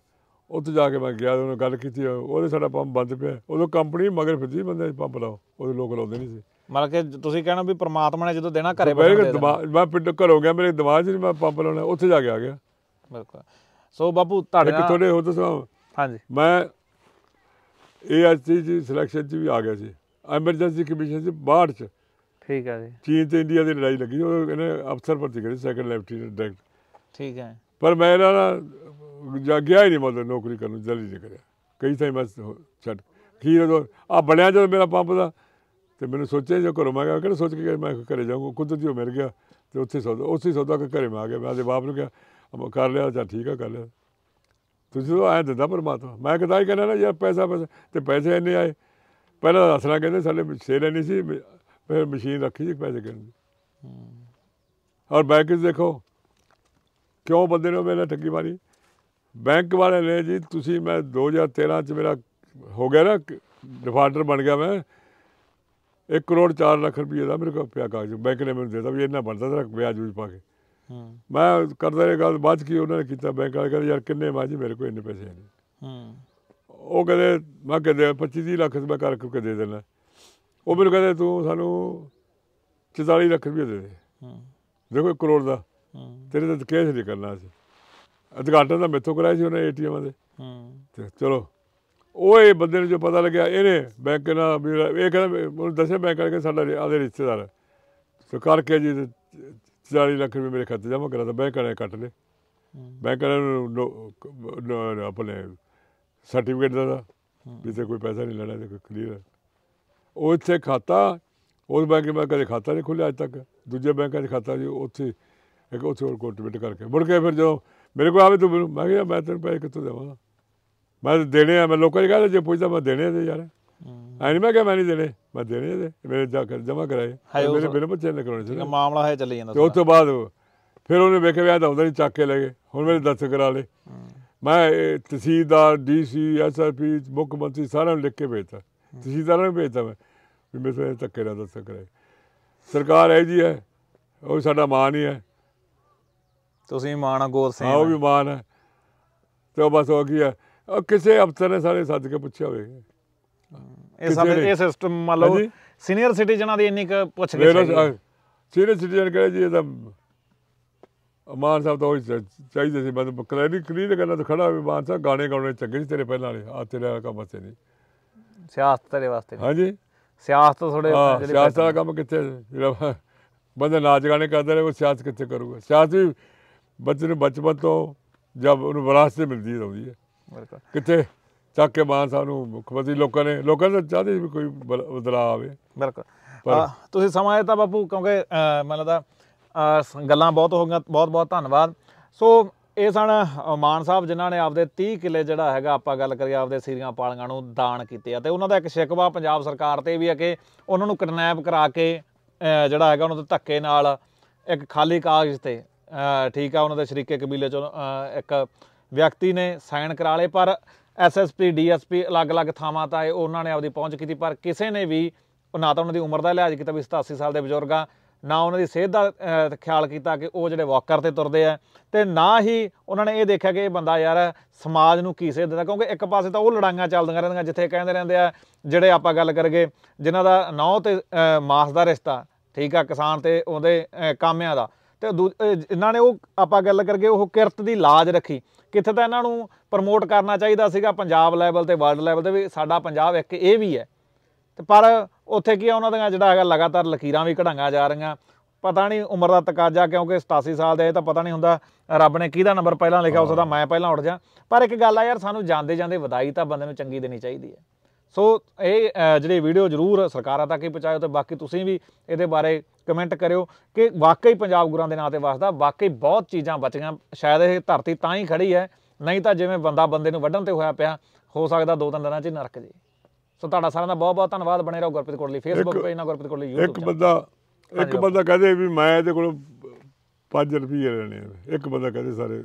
Speaker 2: ਉੱਥੇ ਜਾ ਕੇ ਮੈਂ ਗਿਆ ਉਹਨਾਂ ਗੱਲ ਕੀਤੀ ਉਹਦੇ ਸਾਡਾ ਪੰਪ ਬੰਦ ਪਿਆ ਉਦੋਂ ਕੰਪਨੀ ਮਗਰ ਫਿਰਦੀ ਬੰਦੇ ਪੰਪ ਲਾਓ ਉਹਦੇ ਲੋਕ ਲਾਉਂਦੇ ਨਹੀਂ ਸੀ
Speaker 1: ਮਤਲਬ ਕਿ ਤੁਸੀਂ ਕਹਿਣਾ ਵੀ ਪ੍ਰਮਾਤਮਾ ਨੇ ਜਦੋਂ ਦੇਣਾ ਘਰੇ ਬੈਠੇ
Speaker 2: ਮੈਂ ਪਿੰਡ ਘਰੋਂ ਗਿਆ ਮੇਰੇ ਦਿਮਾਗ 'ਚ ਨਹੀਂ ਮੈਂ ਪੰਪ ਲਾਉਣਾ ਉੱਥੇ ਜਾ ਕੇ ਆ ਗਿਆ ਬਿਲਕੁਲ ਸੋ ਬਾਪੂ ਤੁਹਾਡੇ ਕਿੱਥੋਂ ਦੇ ਹੋ ਤੁਸੀਂ ਹਾਂਜੀ ਮੈਂ ਅੱਜ ਦੀ ਸਿਲੈਕਸ਼ਨ 'ਚ ਵੀ ਆ ਗਿਆ ਸੀ ਐਮਰਜੈਂਸੀ ਕਮਿਸ਼ਨ 'ਚ 62 'ਚ ਠੀਕ ਹੈ ਜੀ ਚੀਨ ਤੇ ਇੰਡੀਆ ਦੀ ਲੜਾਈ ਲੱਗੀ ਉਹ ਇਹਨੇ ਅਫਸਰ ਭਰਤੀ ਕਰੀ ਸੈਕੰਡ ਲੈਫਟੀਨੈਂਟ ਡਾਇਰੈਕਟ ਠੀਕ ਹੈ ਪਰ ਮੈਂ ਇਹਨਾਂ ਨਾਲ ਜਾ ਗਿਆ ਹੀ ਨਹੀਂ ਮਤਲਬ ਨੌਕਰੀ ਕਰਨ ਜਲਦੀ ਨਹੀਂ ਕਰਿਆ ਕਈ ਥਾਈ ਬਸ ਛੱਡ ਕੀ ਆ ਬਣਿਆ ਜਦੋਂ ਮੇਰਾ ਪੰਪ ਦਾ ਤੇ ਮੈਨੂੰ ਸੋਚਿਆ ਜੋ ਘਰੋਂ ਮੈਂ ਗਿਆ ਕਿਹੜਾ ਸੋਚ ਕੇ ਮੈਂ ਘਰੇ ਜਾਊਂਗਾ ਕੁਦਰਤੀ ਉਹ ਮਿਲ ਗਿਆ ਤੇ ਉੱਥੇ ਸੌਦਾ ਉੱਥੇ ਸੌਦਾ ਕੇ ਘਰੇ ਮੈਂ ਆ ਗਿਆ ਮੈਂ ਆਦੇ ਬਾਪ ਨੂੰ ਕਿਹਾ ਕਰ ਲਿਆ ਚਾ ਠੀਕ ਆ ਕਰ ਲਿਆ ਤੁਸੀਂ ਉਹ ਆਇਆ ਦਿੰਦਾ ਪਰਮਾਤਮਾ ਮੈਂ ਕਿਦਾਂ ਹੀ ਕਹਿੰਦਾ ਨਾ ਯਾਰ ਪੈਸਾ ਪੈਸਾ ਤੇ ਪੈਸੇ ਇੰਨੇ ਆਏ ਪਹਿਲਾਂ ਦੱਸਣਾ ਕਹਿੰਦੇ ਸਾਡੇ ਸੇਲ ਨਹੀਂ ਸੀ ਫਿਰ ਮਸ਼ੀਨ ਰੱਖੀ ਸੀ ਪੈਸੇ ਕਰਨ ਦੀ ਔਰ ਬੈਂਕ ਦੇਖੋ ਕਿਉਂ ਬੰਦੇ ਨੇ ਮੇਰੇ ਠੱਗੀ ਮਾਰੀ ਬੈਂਕ ਵਾਲੇ ਨੇ ਜੀ ਤੁਸੀਂ ਮੈਂ 2013 ਚ ਮੇਰਾ ਹੋ ਗਿਆ ਨਾ ਡਿਫਾਲਟਰ ਬਣ ਗਿਆ ਮੈਂ 1 ਕਰੋੜ 4 ਲੱਖ ਰੁਪਏ ਦਾ ਮੇਰੇ ਕੋਲ ਪਿਆ ਕਾਗਜ਼ ਬੈਂਕ ਨੇ ਮੈਨੂੰ ਦਿੱਤਾ ਵੀ ਇੰਨਾ ਬਣਦਾ ਤੇਰਾ ਵਿਆਜ ਵਿੱਚ ਪਾ ਕੇ ਮੈਂ ਕਰਦਾ ਇਹ ਗੱਲ ਬਾਅਦ ਕੀ ਉਹਨਾਂ ਨੇ ਕੀਤਾ ਬੈਂਕ ਵਾਲੇ ਕਹਿੰਦੇ ਯਾਰ ਕਿੰਨੇ ਮਾਜੀ ਮੇਰੇ ਕੋਲ ਇੰਨੇ ਪੈਸੇ ਨਹੀਂ ਉਹ ਕਹਿੰਦੇ ਮੈਂ ਕਹਿੰਦੇ 25 ਲੱਖ ਮੈਂ ਕਰ ਕਰਕੇ ਦੇ ਦੇਣਾ ਉਹ ਮੈਨੂੰ ਕਹਿੰਦੇ ਤੂੰ ਸਾਨੂੰ 44 ਲੱਖ ਰੁਪਏ ਦੇ ਦੇ ਦੇਖੋ 1 ਕਰੋੜ ਦਾ ਤੇਰੇ ਤੇ ਕੇਸ ਨਹੀਂ ਕਰਨਾ ਸੀ ਉਦਘਾਟਨ ਤਾਂ ਮੈਥੋਂ ਕਰਾਇਆ ਸੀ ਉਹਨੇ ਏਟੀਐਮ ਦੇ ਹੂੰ ਤੇ ਚਲੋ ਉਹ ਇਹ ਬੰਦੇ ਨੂੰ ਜੋ ਪਤਾ ਲੱਗਿਆ ਇਹਨੇ ਬੈਂਕ ਨਾਲ ਵੀ ਇਹ ਕਹਿੰਦਾ ਉਹਨੂੰ ਦੱਸਿਆ ਬੈਂਕ ਵਾਲੇ ਕਿ ਸਾਡਾ ਆਦੇ ਰਿਸ਼ਤੇਦਾਰ ਹੈ ਸੋ ਕਰਕੇ ਜੀ 40 ਲੱਖ ਰੁਪਏ ਮੇਰੇ ਖਾਤੇ ਜਮਾ ਕਰਾ ਤਾਂ ਬੈਂਕ ਵਾਲੇ ਕੱਟ ਲੇ ਬੈਂਕ ਵਾਲੇ ਨੂੰ ਆਪਣੇ ਸਰਟੀਫਿਕੇਟ ਦਾ ਵੀ ਤੇ ਕੋਈ ਪੈਸਾ ਨਹੀਂ ਲੈਣਾ ਤੇ ਕੋਈ ਕਲੀਅਰ ਉਹ ਇੱਥੇ ਖਾਤਾ ਉਸ ਬੈਂਕ ਮੈਂ ਕਦੇ ਖਾਤਾ ਨਹੀਂ ਖੁੱਲਿਆ ਅੱਜ ਤੱਕ ਦੂਜੇ ਬੈਂਕਾਂ 'ਚ ਖਾਤਾ ਜੀ ਉੱਥੇ ਇੱਕ ਉੱਥੇ ਹੋਰ ਕੋਟਿਵੇਟ ਕਰਕੇ ਮੁੜ ਕੇ ਫਿਰ ਜਦੋਂ ਮੇਰੇ ਕੋਲ ਆਵੇ ਤੂੰ ਮੈਨੂੰ ਮੈਂ ਕਿਹਾ ਮੈਂ ਤੈਨੂੰ ਪੈਸੇ ਕਿੱਥੋਂ ਦੇਵਾਂ ਮੈਂ ਦੇਣੇ ਆ ਮੈਂ ਲੋਕਾਂ ਜੀ ਕਹਿੰਦਾ ਜੇ ਪੁੱਛਦਾ ਮੈਂ ਦੇਣੇ ਤੇ ਯਾਰ ਐ ਨਹੀਂ ਮੈਂ ਕਿਹਾ ਮੈਂ ਨਹੀਂ ਦੇਣੇ ਮੈਂ ਦੇਣੇ ਦੇ ਮੇਰੇ ਜਾ ਕਰ ਜਮਾ ਕਰਾਏ ਮੇਰੇ ਬਿਲ ਬੱਚੇ ਨੇ ਕਰਾਉਣੇ ਸੀ
Speaker 1: ਮਾਮਲਾ ਹੈ ਚੱਲੀ ਜਾਂਦਾ ਉਸ ਤੋਂ
Speaker 2: ਬਾਅਦ ਫਿਰ ਉਹਨੇ ਵੇਖਿਆ ਵੀ ਆ ਤਾਂ ਆਉਂਦਾ ਨਹੀਂ ਚੱਕ ਕੇ ਲੈ ਗਏ ਹੁਣ ਮੇਰੇ ਦਸ ਕਰਾ ਲੇ ਮੈਂ ਤਹਿਸੀਲਦਾਰ ਡੀਸੀ ਐਸਆਰਪੀ ਮੁੱਖ ਮੰਤਰੀ ਸਾਰਿਆਂ ਨੂੰ ਲਿਖ ਕੇ ਭੇਜਤਾ ਤਹਿਸੀਲਦਾਰਾਂ ਨੂੰ ਭੇਜਤਾ ਮੈਂ ਵੀ ਮੇਰੇ ਤੋਂ ਧੱਕੇ ਨਾ ਦੱਸ ਕਰਾਏ ਸਰਕਾਰ ਇਹ ਜੀ ਹੈ ਉਹ ਸਾਡਾ ਮਾਣ ਹੀ ਹੈ ਤੁਸੀਂ ਮਾਨ ਗੋਲ ਸਿੰਘ ਆਹ ਵੀ ਮਾਨ ਹੈ ਤੇ ਉਹ ਬਸ ਹੋ ਗਿਆ ਕਿਸੇ ਅਫਸਰ ਨੇ ਸਾਡੇ ਸੱਦ ਕੇ ਪੁੱਛਿਆ ਹੋਵੇ
Speaker 1: ਇਹ ਸਭ ਇਹ ਸਿਸਟਮ ਮੰਨ ਲਓ ਸੀਨੀਅਰ ਸਿਟੀਜ਼ਨਾਂ ਦੀ ਇੰਨੀ ਕੁ ਪੁੱਛ ਗਏ ਸੀਨੀਅਰ
Speaker 2: ਸਿਟੀਜ਼ਨ ਕਹਿੰਦੇ ਜੀ ਇਹਦਾ ਮਾਨ ਸਾਹਿਬ ਤਾਂ ਉਹ ਚਾਹੀਦੇ ਸੀ ਮੈਂ ਕਲੈਨਿਕ ਕਲੀਨ ਕਰਨਾ ਤਾਂ ਖੜਾ ਵੀ ਮਾਨ ਸਾਹਿਬ ਗਾਣੇ ਗਾਉਣੇ ਚੰਗੇ ਸੀ ਤੇਰੇ ਪਹਿਲਾਂ ਵਾਲੇ ਆ ਤੇਰਾ ਕੰਮ ਤੇ ਨਹੀਂ ਸਿਆਸਤ ਤੇਰੇ ਵਾਸਤੇ ਹਾਂਜੀ ਸਿਆਸਤ
Speaker 1: ਥੋੜੇ ਜਿਹੜੇ ਸਿਆਸਤ ਦਾ ਕੰਮ ਕਿੱਥੇ
Speaker 2: ਜਿਹੜਾ ਬੰਦੇ ਨਾਚ ਗਾਣੇ ਕਰਦੇ ਨੇ ਉਹ ਸਿਆਸਤ ਕਿੱਥੇ ਕਰੂਗਾ ਸਿਆਸਤ ਵੀ ਬੱਚੇ ਨੂੰ ਬਚਪਨ ਤੋਂ ਜਦ ਉਹਨੂੰ ਵਿਰਾਸਤ ਮਿਲਦੀ ਰਹੀ ਹੈ ਕਿੱਥੇ ਚੱਕ ਕੇ ਮਾਨ ਸਾਨੂੰ ਮੁੱਖ ਮੰਤਰੀ ਲੋਕਾਂ ਨੇ ਲੋਕਾਂ ਦਾ ਚਾਹਦੇ ਵੀ ਕੋਈ ਬਦਲਾਅ ਆਵੇ ਬਿਲਕੁਲ ਤੁਸੀਂ ਸਮਾਂ ਦਿੱਤਾ ਬਾਪੂ ਕਿਉਂਕਿ ਮੈਨੂੰ ਲੱਗਦਾ
Speaker 1: ਗੱਲਾਂ ਬਹੁਤ ਹੋ ਗਈਆਂ ਬਹੁਤ ਬਹੁਤ ਧੰਨਵਾਦ ਸੋ ਇਹ ਸਣ ਮਾਨ ਸਾਹਿਬ ਜਿਨ੍ਹਾਂ ਨੇ ਆਪਦੇ 30 ਕਿੱਲੇ ਜਿਹੜਾ ਹੈਗਾ ਆਪਾਂ ਗੱਲ ਕਰੀ ਆਪਦੇ ਸੀਰੀਆਂ ਪਾਲੀਆਂ ਨੂੰ ਦਾਨ ਕੀਤੇ ਆ ਤੇ ਉਹਨਾਂ ਦਾ ਇੱਕ ਸ਼ਿਕਵਾ ਪੰਜਾਬ ਸਰਕਾਰ ਤੇ ਵੀ ਹੈ ਕਿ ਉਹਨਾਂ ਨੂੰ ਕਿਡਨੈਪ ਕਰਾ ਕੇ ਜਿਹੜਾ ਹੈਗਾ ਉਹਨਾਂ ਦੇ ਧੱਕੇ ਨਾਲ ਇੱਕ ਖਾਲੀ ਕਾਗਜ਼ ਤੇ ਠੀਕ ਆ ਉਹਨਾਂ ਦੇ ਸ਼ਰੀਕੇ ਕਬੀਲੇ ਚੋਂ ਇੱਕ ਵਿਅਕਤੀ ਨੇ ਸਾਈਨ ਕਰਾ ਲਏ ਪਰ ਐਸਐਸਪੀ ਡੀਐਸਪੀ ਅਲੱਗ-ਅਲੱਗ ਥਾਵਾਂ ਤਾਂ ਇਹ ਉਹਨਾਂ ਨੇ ਆਪਦੀ ਪਹੁੰਚ ਕੀਤੀ ਪਰ ਕਿਸੇ ਨੇ ਵੀ ਨਾ ਤਾਂ ਉਹਨਾਂ ਦੀ ਉਮਰ ਦਾ ਲਿਹਾਜ਼ ਕੀਤਾ ਵੀ 87 ਸਾਲ ਦੇ ਬਜ਼ੁਰਗਾਂ ਨਾ ਉਹਨਾਂ ਦੀ ਸਿਹਤ ਦਾ ਖਿਆਲ ਕੀਤਾ ਕਿ ਉਹ ਜਿਹੜੇ ਵਾਕਰ ਤੇ ਤੁਰਦੇ ਆ ਤੇ ਨਾ ਹੀ ਉਹਨਾਂ ਨੇ ਇਹ ਦੇਖਿਆ ਕਿ ਇਹ ਬੰਦਾ ਯਾਰ ਸਮਾਜ ਨੂੰ ਕੀ ਸੇਧ ਦਿੰਦਾ ਕਿਉਂਕਿ ਇੱਕ ਪਾਸੇ ਤਾਂ ਉਹ ਲੜਾਈਆਂ ਚੱਲਦੀਆਂ ਰਹਿੰਦੀਆਂ ਜਿੱਥੇ ਕਹਿੰਦੇ ਰਹਿੰਦੇ ਆ ਜਿਹੜੇ ਆਪਾਂ ਗੱਲ ਕਰਗੇ ਜਿਨ੍ਹਾਂ ਦਾ ਨੌ ਤੇ ਮਾਸ ਦਾ ਰਿਸ਼ਤਾ ਠੀਕ ਆ ਕਿਸਾਨ ਤੇ ਉਹਦੇ ਕਾਮਿਆਂ ਦਾ ਤੇ ਇਹਨਾਂ ਨੇ ਉਹ ਆਪਾਂ ਗੱਲ ਕਰਕੇ ਉਹ ਕਿਰਤ ਦੀ ਲਾਜ ਰੱਖੀ ਕਿੱਥੇ ਤਾਂ ਇਹਨਾਂ ਨੂੰ ਪ੍ਰਮੋਟ ਕਰਨਾ ਚਾਹੀਦਾ ਸੀਗਾ ਪੰਜਾਬ ਲੈਵਲ ਤੇ ਵਰਲਡ ਲੈਵਲ ਤੇ ਵੀ ਸਾਡਾ ਪੰਜਾਬ ਇੱਕ ਇਹ ਵੀ ਹੈ ਤੇ ਪਰ ਉੱਥੇ ਕੀ ਆ ਉਹਨਾਂ ਦੀਆਂ ਜਿਹੜਾ ਹੈਗਾ ਲਗਾਤਾਰ ਲਕੀਰਾਂ ਵੀ ਕਢਾਂਗਾ ਜਾ ਰਹੀਆਂ ਪਤਾ ਨਹੀਂ ਉਮਰ ਦਾ ਤਕਾਜ਼ਾ ਕਿਉਂਕਿ 87 ਸਾਲ ਦੇ ਇਹ ਤਾਂ ਪਤਾ ਨਹੀਂ ਹੁੰਦਾ ਰੱਬ ਨੇ ਕਿਹਦਾ ਨੰਬਰ ਪਹਿਲਾਂ ਲਿਖਿਆ ਉਸ ਦਾ ਮੈਂ ਪਹਿਲਾਂ ਉੱਠ ਜਾ ਪਰ ਇੱਕ ਗੱਲ ਆ ਯਾਰ ਸਾਨੂੰ ਜਾਂਦੇ ਜਾਂਦੇ ਵਧਾਈ ਤਾਂ ਬੰਦੇ ਨੂੰ ਚੰਗੀ ਦੇਣੀ ਚਾਹੀਦੀ ਹੈ ਸੋ ਇਹ ਜਿਹੜੇ ਵੀਡੀਓ ਜ਼ਰੂਰ ਸਰਕਾਰਾਂ ਤੱਕ ਹੀ ਪਹੁੰਚਾਇਓ ਤੇ ਬਾਕੀ ਤੁਸੀਂ ਵੀ ਇਹਦੇ ਬਾਰੇ ਕਮੈਂਟ ਕਰਿਓ ਕਿ ਵਾਕਈ ਪੰਜਾਬ ਗੁਰਾਂ ਦੇ ਨਾਂ ਤੇ ਵਸਦਾ ਵਾਕਈ ਬਹੁਤ ਚੀਜ਼ਾਂ ਬਚੀਆਂ ਸ਼ਾਇਦ ਇਹ ਧਰਤੀ ਤਾਂ ਹੀ ਖੜੀ ਹੈ ਨਹੀਂ ਤਾਂ ਜਿਵੇਂ ਬੰਦਾ ਬੰਦੇ ਨੂੰ ਵੱਢਣ ਤੇ ਹੋਇਆ ਪਿਆ ਹੋ ਸਕਦਾ ਦੋ ਤਿੰਨ ਦਿਨਾਂ 'ਚ ਹੀ ਨਰਕ ਜੇ ਸੋ ਤੁਹਾਡਾ ਸਾਰਿਆਂ ਦਾ ਬਹੁਤ ਬਹੁਤ ਧੰਨਵਾਦ ਬਣੇ ਰਹੋ ਗੁਰਪ੍ਰੀਤ ਕੋਟਲੀ ਫੇਸਬੁੱਕ ਪੇਜ ਨਾਲ ਗੁਰਪ੍ਰੀਤ ਕੋਟਲੀ YouTube ਇੱਕ ਬੰਦਾ ਇੱਕ ਬੰਦਾ
Speaker 2: ਕਹਦੇ ਵੀ ਮੈਂ ਇਹਦੇ ਕੋਲੋਂ 5 ਰੁਪਏ ਲੈਣੇ ਇੱਕ ਬੰਦਾ ਕਹਦੇ ਸਾਰੇ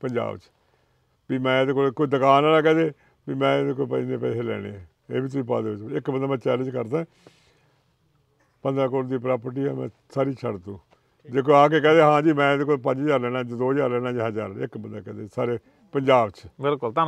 Speaker 2: ਪੰਜਾਬ 'ਚ ਵੀ ਮੈਂ ਇਹਦੇ ਕੋਲ ਕੋਈ ਦੁਕਾਨ ਵਾਲਾ ਕਹਦੇ ਵੀ ਮੈਂ ਇਹਦੇ ਕੋਲ ਪੈਸੇ ਪੈਸੇ ਲੈਣੇ ਇਹ ਵੀ ਤੁਸੀਂ ਪਾ ਦਿਓ ਇੱਕ ਬੰਦਾ ਮੈਂ ਚੈਲੰਜ ਕਰਦਾ 15 ਕਰੋੜ ਦੀ ਪ੍ਰਾਪਰਟੀ ਹੈ ਮੈਂ ਸਾਰੀ ਛੱਡ ਦੂੰ ਜੇ ਕੋਈ ਆ ਕੇ ਕਹਦੇ ਹਾਂ ਜੀ ਮੈਂ ਇਹਦੇ ਕੋਲ 5000 ਲੈਣਾ 2000 ਲੈਣਾ ਜਾਂ 1000 ਇੱਕ ਬੰਦਾ ਕਹਦੇ ਸਾਰੇ ਪੰਜਾਬ 'ਚ
Speaker 1: ਬਿਲਕੁਲ ਧੰਨਵਾਦ